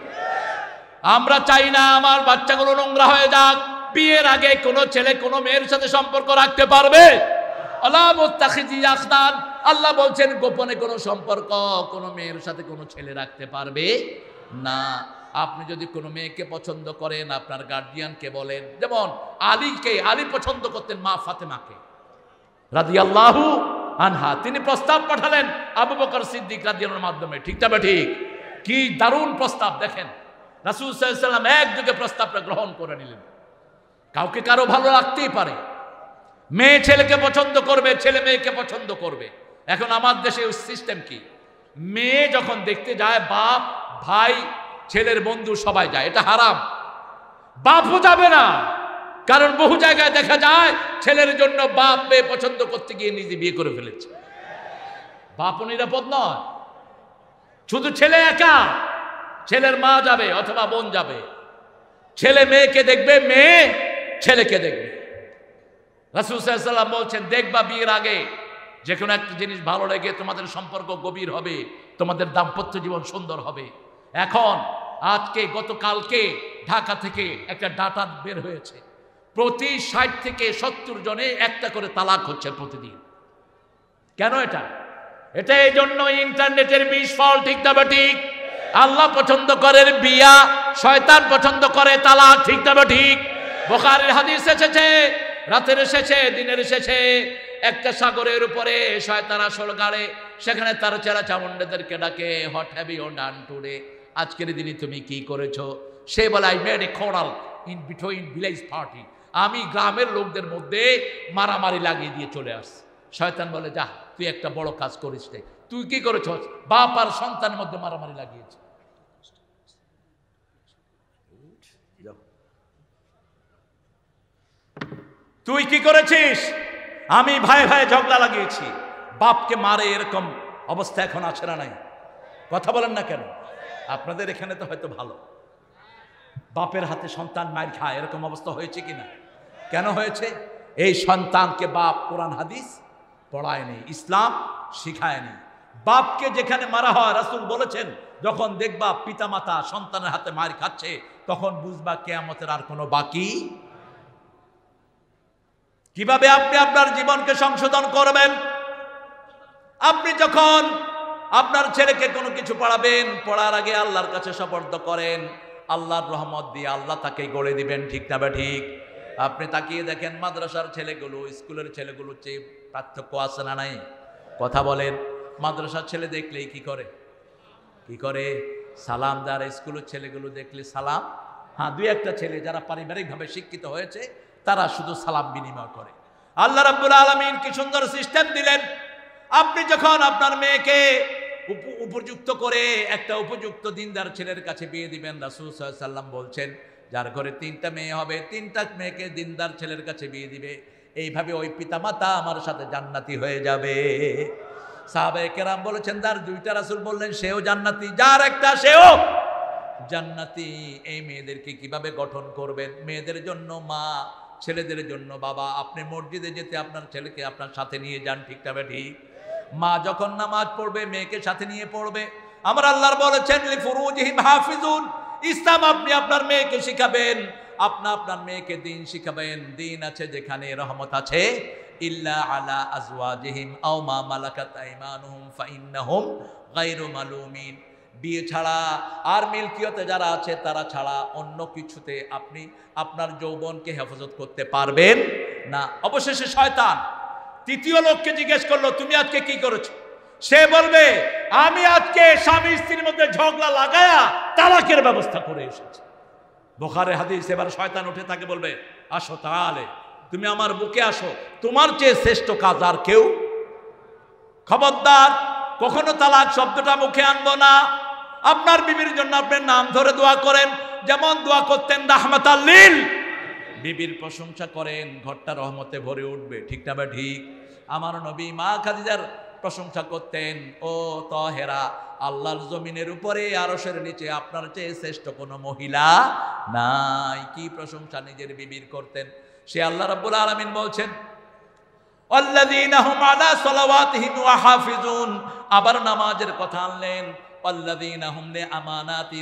আমরা চাই না আমার বাচ্চাগুলো নোংরা হয়ে যাক বিয়ের আগে কোনো ছেলে কোনো মেয়ের সাথে সম্পর্ক রাখতে পারবে আল্লাহ বলছেন গোপনে কোনো সম্পর্ক কোনো মেয়ের সাথে কোনো ছেলে রাখতে পারবে না আপনি যদি কোনো মেয়েকে পছন্দ করেন আপনার গার্জিয়ানকে বলেন যেমন আলীকে আলী পছন্দ করতেন মা ফাতেমাকে রাজি আনহা তিনি প্রস্তাব পাঠালেন আবু বকর সিদ্দিক রাজিয়ানোর মাধ্যমে ঠিক তবে ঠিক কি দারুণ প্রস্তাব দেখেন রাসুল সাল্লাম একযোগে প্রস্তাবটা গ্রহণ করে নিলেন কাউকে কারো ভালো রাখতেই পারে মেয়ে ছেলেকে পছন্দ করবে ছেলে মেয়েকে পছন্দ করবে এখন আমার দেশে সিস্টেম কি মেয়ে যখন দেখতে যায় বাপ ভাই ছেলের বন্ধু সবাই যায় এটা হারাম বাপও যাবে না কারণ বহু জায়গায় দেখা যায় ছেলের জন্য বাপ মেয়ে পছন্দ করতে গিয়ে নিজে বিয়ে করে ফেলেছে বাপও নিরাপদ নয় শুধু ছেলে একা ছেলের মা যাবে অথবা বোন যাবে ছেলে মেয়েকে দেখবে মেয়ে ছেলেকে দেখবে রাসুসাল্লাম বলছেন দেখবা বিয়ের আগে যে কোনো একটা জিনিস ভালো লেগে তোমাদের সম্পর্ক গভীর হবে তোমাদের দাম্পত্য জীবন সুন্দর হবে এখন আজকে গতকালকে ঢাকা থেকে একটা ডাটা বের হয়েছে প্রতি ষাট থেকে সত্তর জনে একটা করে তালাক হচ্ছে প্রতিদিন কেন এটা এটা এই জন্য ইন্টারনেটের বিষ ফল ঠিক তবে ঠিক আল্লাহ পছন্দ করে বিয়া শয়তান পছন্দ করে তালাক ঠিক তবে ঠিক বোকারের হাদিস এসেছে রাতের এসেছে দিনের এসেছে একটা সাগরের উপরে শয়তান আসল গাড়ে সেখানে তার চেরা চামুন্ডেদেরকে ডাকে হট হ্যাভি ও ডান টুড়ে আজকের দিনে তুমি কি করেছো সে বলে I made a quarrel in between village party আমি গ্রামের লোকদের মধ্যে মারামারি লাগিয়ে দিয়ে চলে আস শয়তান বলে যা তুই একটা বড় কাজ করিস রে তুই কি করেছ বাপ আর সন্তানের মধ্যে মারামারি লাগিয়েছে তুই কি করেছিস আমি ভাই ভাই ঝগড়া লাগিয়েছি বাপকে মারে এরকম অবস্থা এখন আছে না নাই কথা বলেন না কেন আপনাদের এখানে তো হয়তো ভালো বাপের হাতে সন্তান মায়ের খায় এরকম অবস্থা হয়েছে কিনা কেন হয়েছে এই সন্তানকে বাপ কোরআন হাদিস পড়ায়নি ইসলাম শিখায়নি বাপকে যেখানে মারা হয় রাসুল বলেছেন যখন দেখবা পিতামাতা সন্তানের হাতে মার খাচ্ছে তখন বুঝবা কেয়ামতের আর কোনো বাকি কিভাবে আপনি আপনার জীবনকে সংশোধন করবেন আপনি যখন আপনার ছেলেকে কোনো কিছু পড়াবেন পড়ার আগে আল্লাহর কাছে সপর্দ করেন আল্লাহর রহমত দিয়ে আল্লাহ তাকে গড়ে দিবেন ঠিক না বা ঠিক আপনি তাকিয়ে দেখেন মাদ্রাসার ছেলেগুলো স্কুলের ছেলেগুলোর চেয়ে পার্থক্য আছে না নাই কথা বলেন মাদ্রাসার ছেলে দেখলেই কি করে কি করে সালাম দেয় আর স্কুলের ছেলেগুলো দেখলে সালাম হ্যাঁ দুই একটা ছেলে যারা পারিবারিকভাবে শিক্ষিত হয়েছে তারা শুধু সালাম বিনিময় করে আল্লাহ রাবুল আলমিন কি সুন্দর সিস্টেম দিলেন আপনি যখন আপনার মেয়েকে উপযুক্ত করে একটা উপযুক্ত দিনদার ছেলের কাছে বিয়ে দিবেন রাসুল সাল্লাম বলছেন যার ঘরে তিনটা মেয়ে হবে তিনটা মেয়েকে দিনদার ছেলের কাছে বিয়ে দিবে এইভাবে ওই পিতামাতা আমার সাথে জান্নাতি হয়ে যাবে সাহাবায়ে কেরাম বলেছেন তার দুইটা রাসুল বললেন সেও জান্নাতি যার একটা সেও জান্নাতি এই মেয়েদেরকে কিভাবে গঠন করবেন মেয়েদের জন্য মা ছেলেদের জন্য বাবা আপনি মসজিদে যেতে আপনার ছেলেকে আপনার সাথে নিয়ে যান ঠিকঠাক ঠিক মা যখন নামাজ পড়বে মেয়েকে সাথে নিয়ে পড়বে আমার আল্লাহর বলেছেন লিফুরুজহিম হাফিজুন ইসলাম আপনি আপনার মেয়েকে শিখাবেন আপনা আপনার মেয়েকে দিন শিখাবেন দিন আছে যেখানে রহমত আছে ইল্লা আলা আজওয়াজিহিম আও মা মালাকাত আইমানুহুম ফাইন্নাহুম গায়রু মালুমিন বিয়ে ছাড়া আর মিল্কিয়তে যারা আছে তারা ছাড়া অন্য কিছুতে আপনি আপনার যৌবনকে হেফাজত করতে পারবেন না অবশেষে শয়তান তৃতীয় লোককে জিজ্ঞেস করলো তুমি আজকে কি করেছো সে বলবে আমি আজকে স্বামী স্ত্রীর মধ্যে ঝগড়া লাগায়া তালাকের ব্যবস্থা করে এসেছি বোখারে হাদিস এবার শয়তান উঠে তাকে বলবে আসো তাহলে তুমি আমার বুকে আসো তোমার চেয়ে শ্রেষ্ঠ কাজ আর কেউ খবরদার কখনো তালাক শব্দটা মুখে আনবো না আপনার বিবির জন্য আপনার নাম ধরে দোয়া করেন যেমন দোয়া করতেন রাহমাত বিবির প্রশংসা করেন ঘরটা রহমতে ভরে উঠবে ঠিক না বা ঠিক আমার নবী মা খাদিজার প্রশংসা করতেন ও তহেরা আল্লাহর জমিনের উপরে আরসের নিচে আপনার চেয়ে শ্রেষ্ঠ কোনো মহিলা নাই কি প্রশংসা নিজের বিবির করতেন সে আল্লাহ রব্বুল আলমিন বলছেন আবার নামাজের কথা আনলেন আমানাতি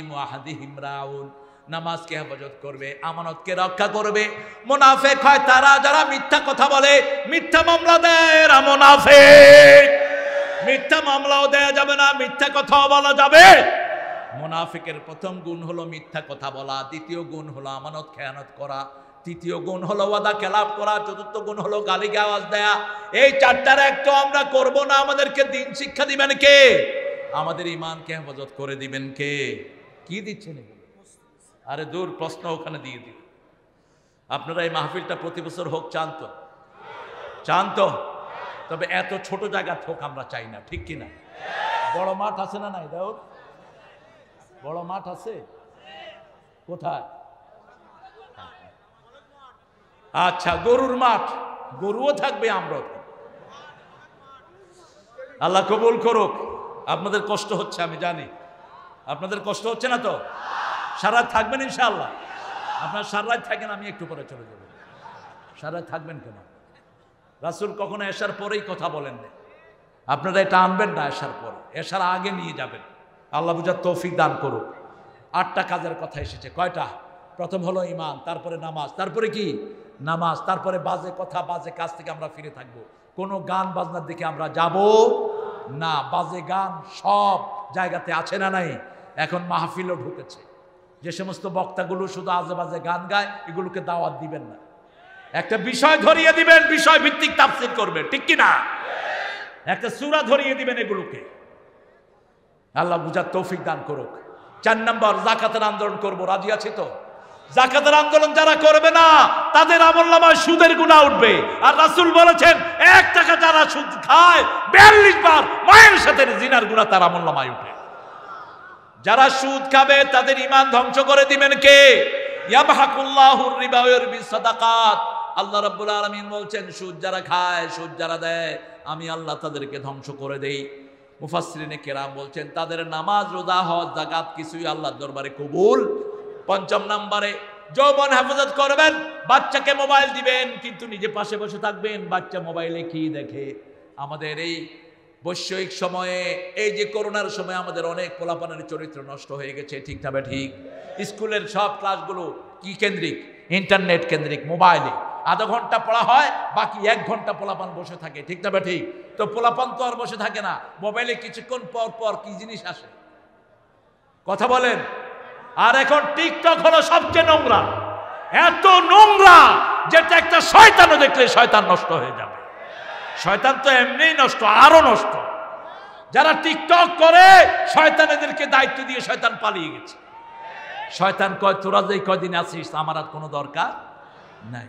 রাউন নামাজকে হেফাজত করবে আমানতকে রক্ষা করবে মোনাফেক হয় তারা যারা মিথ্যা কথা বলে মিথ্যা মামলা দেয় এরা মোনাফেক মিথ্যা মামলাও দেয়া যাবে না মিথ্যা কথাও বলা যাবে মোনাফিকের প্রথম গুণ হলো মিথ্যা কথা বলা দ্বিতীয় গুণ হলো আমানত খেয়ানত করা তৃতীয় গুণ হলো ওয়াদা খেলাপ করা চতুর্থ গুণ হলো গালি আওয়াজ দেয়া এই চারটার একটা আমরা করব না আমাদেরকে দিন শিক্ষা দিবেন কে আমাদের ইমানকে হেফাজত করে দিবেন কে কি দিচ্ছেন আরে দূর প্রশ্ন ওখানে দিয়ে দিন আপনারা এই মাহফিলটা প্রতি বছর হোক চান তো চান তো তবে এত ছোট জায়গা হোক আমরা চাই না ঠিক কিনা বড় মাঠ আছে না নাই দাউদ বড় মাঠ আছে কোথায় আচ্ছা গরুর মাঠ গরুও থাকবে আমরা আল্লাহ কবুল করুক আপনাদের কষ্ট হচ্ছে আমি জানি আপনাদের কষ্ট হচ্ছে না তো সারা থাকবেন ইনশাল্লাহ আপনার সারাত থাকেন আমি একটু পরে চলে যাব সারাত থাকবেন কেন রাসুল কখনো এসার পরেই কথা বলেন না আপনারা এটা আনবেন না এসার পরে এসার আগে নিয়ে যাবেন আল্লাহ বুঝার তৌফিক দান করুক আটটা কাজের কথা এসেছে কয়টা প্রথম হলো ইমান তারপরে নামাজ তারপরে কি নামাজ তারপরে বাজে কথা বাজে কাজ থেকে আমরা ফিরে থাকব। কোনো গান বাজনার দিকে আমরা যাব না বাজে গান সব জায়গাতে আছে না নাই এখন মাহফিলও ঢুকেছে যে সমস্ত বক্তাগুলো শুধু আজেবাজে গান গায় এগুলোকে দাওয়াত দিবেন না একটা বিষয় ধরিয়ে দিবেন বিষয় ভিত্তিক তাফসিল করবে ঠিক কি না একটা সুরা ধরিয়ে দিবেন এগুলোকে আল্লাহ বুঝার তৌফিক দান করুক চার নম্বর জাকাতের আন্দোলন করব রাজি আছে তো জাকাতের আন্দোলন যারা করবে না তাদের আমল নামায় সুদের গুণা উঠবে আর রাসুল বলেছেন এক টাকা যারা সুদ খায় বিয়াল্লিশ বার মায়ের সাথে জিনার গুণা তার আমল নামায় উঠে যারা সুদ খাবে তাদের ইমান ধ্বংস করে দিবেন কে আল্লাহ রব্বুল আলমিন বলছেন সুদ যারা খায় সুদ যারা দেয় আমি আল্লাহ তাদেরকে ধ্বংস করে দেই মুফাসরিনে কেরাম বলছেন তাদের নামাজ রোদা হজ জাগাত কিছুই আল্লাহর দরবারে কবুল পঞ্চম নম্বরে যৌবন হেফাজত করবেন বাচ্চাকে মোবাইল দিবেন কিন্তু নিজে পাশে বসে থাকবেন বাচ্চা মোবাইলে কি দেখে আমাদের এই বৈষয়িক সময়ে এই যে করোনার সময় আমাদের অনেক পোলাপানের চরিত্র নষ্ট হয়ে গেছে ঠিক না ঠিক স্কুলের সব ক্লাসগুলো কি কেন্দ্রিক ইন্টারনেট কেন্দ্রিক মোবাইলে আধা ঘন্টা পড়া হয় বাকি এক ঘন্টা পোলাপান বসে থাকে ঠিক না ঠিক তো পোলাপান তো আর বসে থাকে না মোবাইলে কিছুক্ষণ পর পর কি জিনিস আসে কথা বলেন আর এখন টিকটক হলো সবচেয়ে নোংরা এত নোংরা যেটা একটা শয়তানও দেখলে শয়তান নষ্ট হয়ে যাবে শয়তান তো এমনিই নষ্ট আরো নষ্ট যারা টিকটক করে শয়তান এদেরকে দায়িত্ব দিয়ে শয়তান পালিয়ে গেছে শয়তান কয় তোরা যে কদিন আছিস আমার আর কোনো দরকার নাই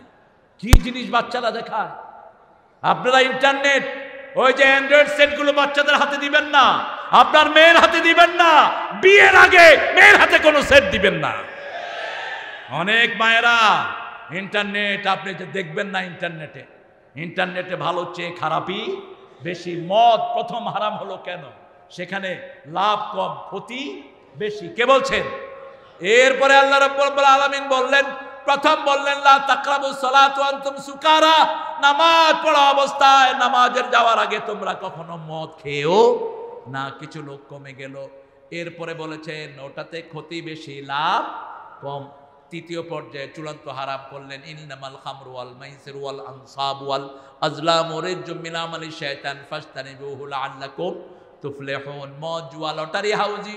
কি জিনিস বাচ্চারা দেখায় আপনারা ইন্টারনেট ওই যে অ্যান্ড্রয়েড সেটগুলো বাচ্চাদের হাতে দিবেন না আপনার মেয়ের হাতে দিবেন না বিয়ের আগে মেয়ের হাতে কোনো সেট দিবেন না অনেক মায়েরা ইন্টারনেট আপনি যে দেখবেন না ইন্টারনেটে ইন্টারনেটে ভালো চেয়ে খারাপই বেশি মদ প্রথম হারাম হলো কেন সেখানে লাভ কম ক্ষতি বেশি কে বলছেন এরপরে আল্লাহ রব্বুল আলামিন বললেন প্রথম বললেন লা তাকরাবু সালাতু আনতুম সুকারা নামাজ পড়া অবস্থায় নামাজের যাওয়ার আগে তোমরা কখনো মদ খেয়েও না কিছু লোক কমে গেল এরপরে বলেছেন ওটাতে ক্ষতি বেশি লাভ কম তৃতীয় পর্যায়ে চূড়ান্ত হারাম করলেন ইনামাল খামরুয়াল ওয়াল মাইসির ওয়াল আনসাব ওয়াল আজলাম শেতান মিন বহুল আল্লা ফাস্তানিবুহু তুফলে হন মজুয়া লটারি হাউজি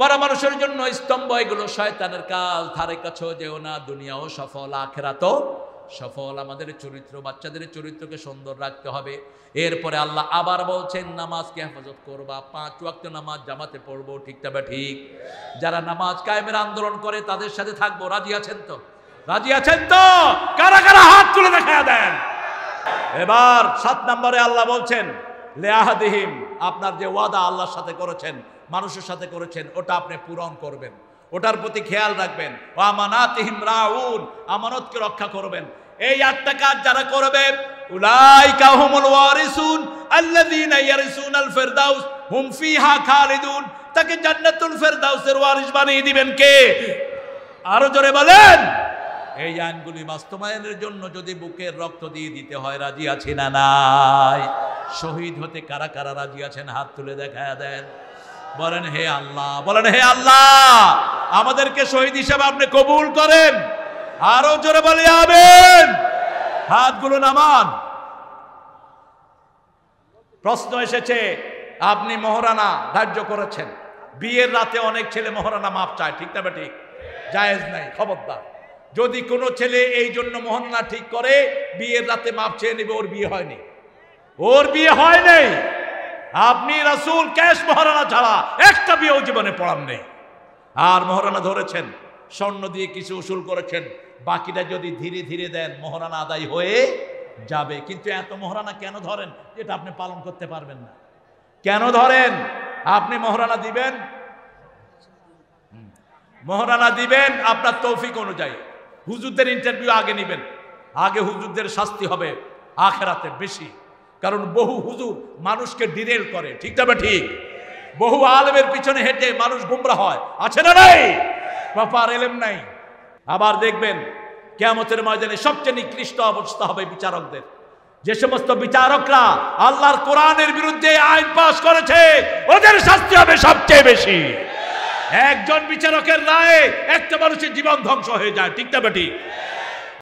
মারা মানুষের জন্য স্তম্ভ এগুলো শয়তানের কাজ ধারে কাছেও যেও না দুনিয়াও সফল আখেরাতও সফল আমাদের চরিত্র বাচ্চাদের চরিত্রকে সুন্দর রাখতে হবে এরপরে আল্লাহ আবার বলছেন নামাজকে হেফাজত করবা পাঁচ ওয়াক্ত নামাজ জামাতে পড়বো ঠিক তবে ঠিক যারা নামাজ কায়েমের আন্দোলন করে তাদের সাথে থাকবো রাজি আছেন তো রাজি আছেন তো কারা কারা হাত তুলে দেখা দেন এবার সাত নম্বরে আল্লাহ বলছেন লেহাদিহিম আপনার যে ওয়াদা আল্লাহর সাথে করেছেন মানুষের সাথে করেছেন ওটা আপনি পূরণ করবেন ওটার প্রতি খেয়াল রাখবেন ও আমানাত হিমরাউন আমানতকে রক্ষা করবেন এই আটটা কাজ যারা করবে উলাইকা হুমুল ওয়ারিসুন আল্লাযীনা আল ফেরদাউস হুম ফিহা খালিদুন তাকে জান্নাতুল ফেরদাউসের ওয়ারিস বানিয়ে দিবেন কে আরো জোরে বলেন এই আইনগুলি বাস্তবায়নের জন্য যদি বুকের রক্ত দিয়ে দিতে হয় রাজি আছি না নাই শহীদ হতে কারা কারা রাজি আছেন হাত তুলে দেখা দেন বলেন হে আল্লাহ বলেন হে আল্লাহ আমাদেরকে শহীদ হিসাবে আপনি কবুল করেন আরো জোরে বলে আবেন হাতগুলো নামান প্রশ্ন এসেছে আপনি মহারানা ধার্য করেছেন বিয়ের রাতে অনেক ছেলে মহারানা মাপ চায় ঠিক না ঠিক জায়েজ নাই খবরদার যদি কোনো ছেলে এই জন্য মহারানা ঠিক করে বিয়ের রাতে মাপ চেয়ে নেবে ওর বিয়ে হয়নি ওর বিয়ে হয় নাই আপনি রাসুল ক্যাশ মহারানা ছাড়া একটা বিয়েও জীবনে পড়ান নেই আর মহারানা ধরেছেন স্বর্ণ দিয়ে কিছু উসুল করেছেন বাকিটা যদি ধীরে ধীরে দেন মহারানা আদায় হয়ে যাবে কিন্তু এত মহারানা কেন ধরেন এটা আপনি পালন করতে পারবেন না কেন ধরেন আপনি মহারানা দিবেন মহারানা দিবেন আপনার তৌফিক অনুযায়ী হুজুরদের ইন্টারভিউ আগে নেবেন আগে হুজুরদের শাস্তি হবে আখেরাতে বেশি কারণ বহু হুজুর মানুষকে ডিরেল করে ঠিক তবে ঠিক বহু আলমের পিছনে হেঁটে মানুষ গুমরা হয় আছে না নাই বাপার এলেম নাই আবার দেখবেন কেমতের ময়দানে সবচেয়ে নিকৃষ্ট অবস্থা হবে বিচারকদের যে সমস্ত বিচারকরা আল্লাহর কোরআনের বিরুদ্ধে আইন পাশ করেছে ওদের শাস্তি হবে সবচেয়ে বেশি একজন বিচারকের রায়ে একটা মানুষের জীবন ধ্বংস হয়ে যায় ঠিক তবে ঠিক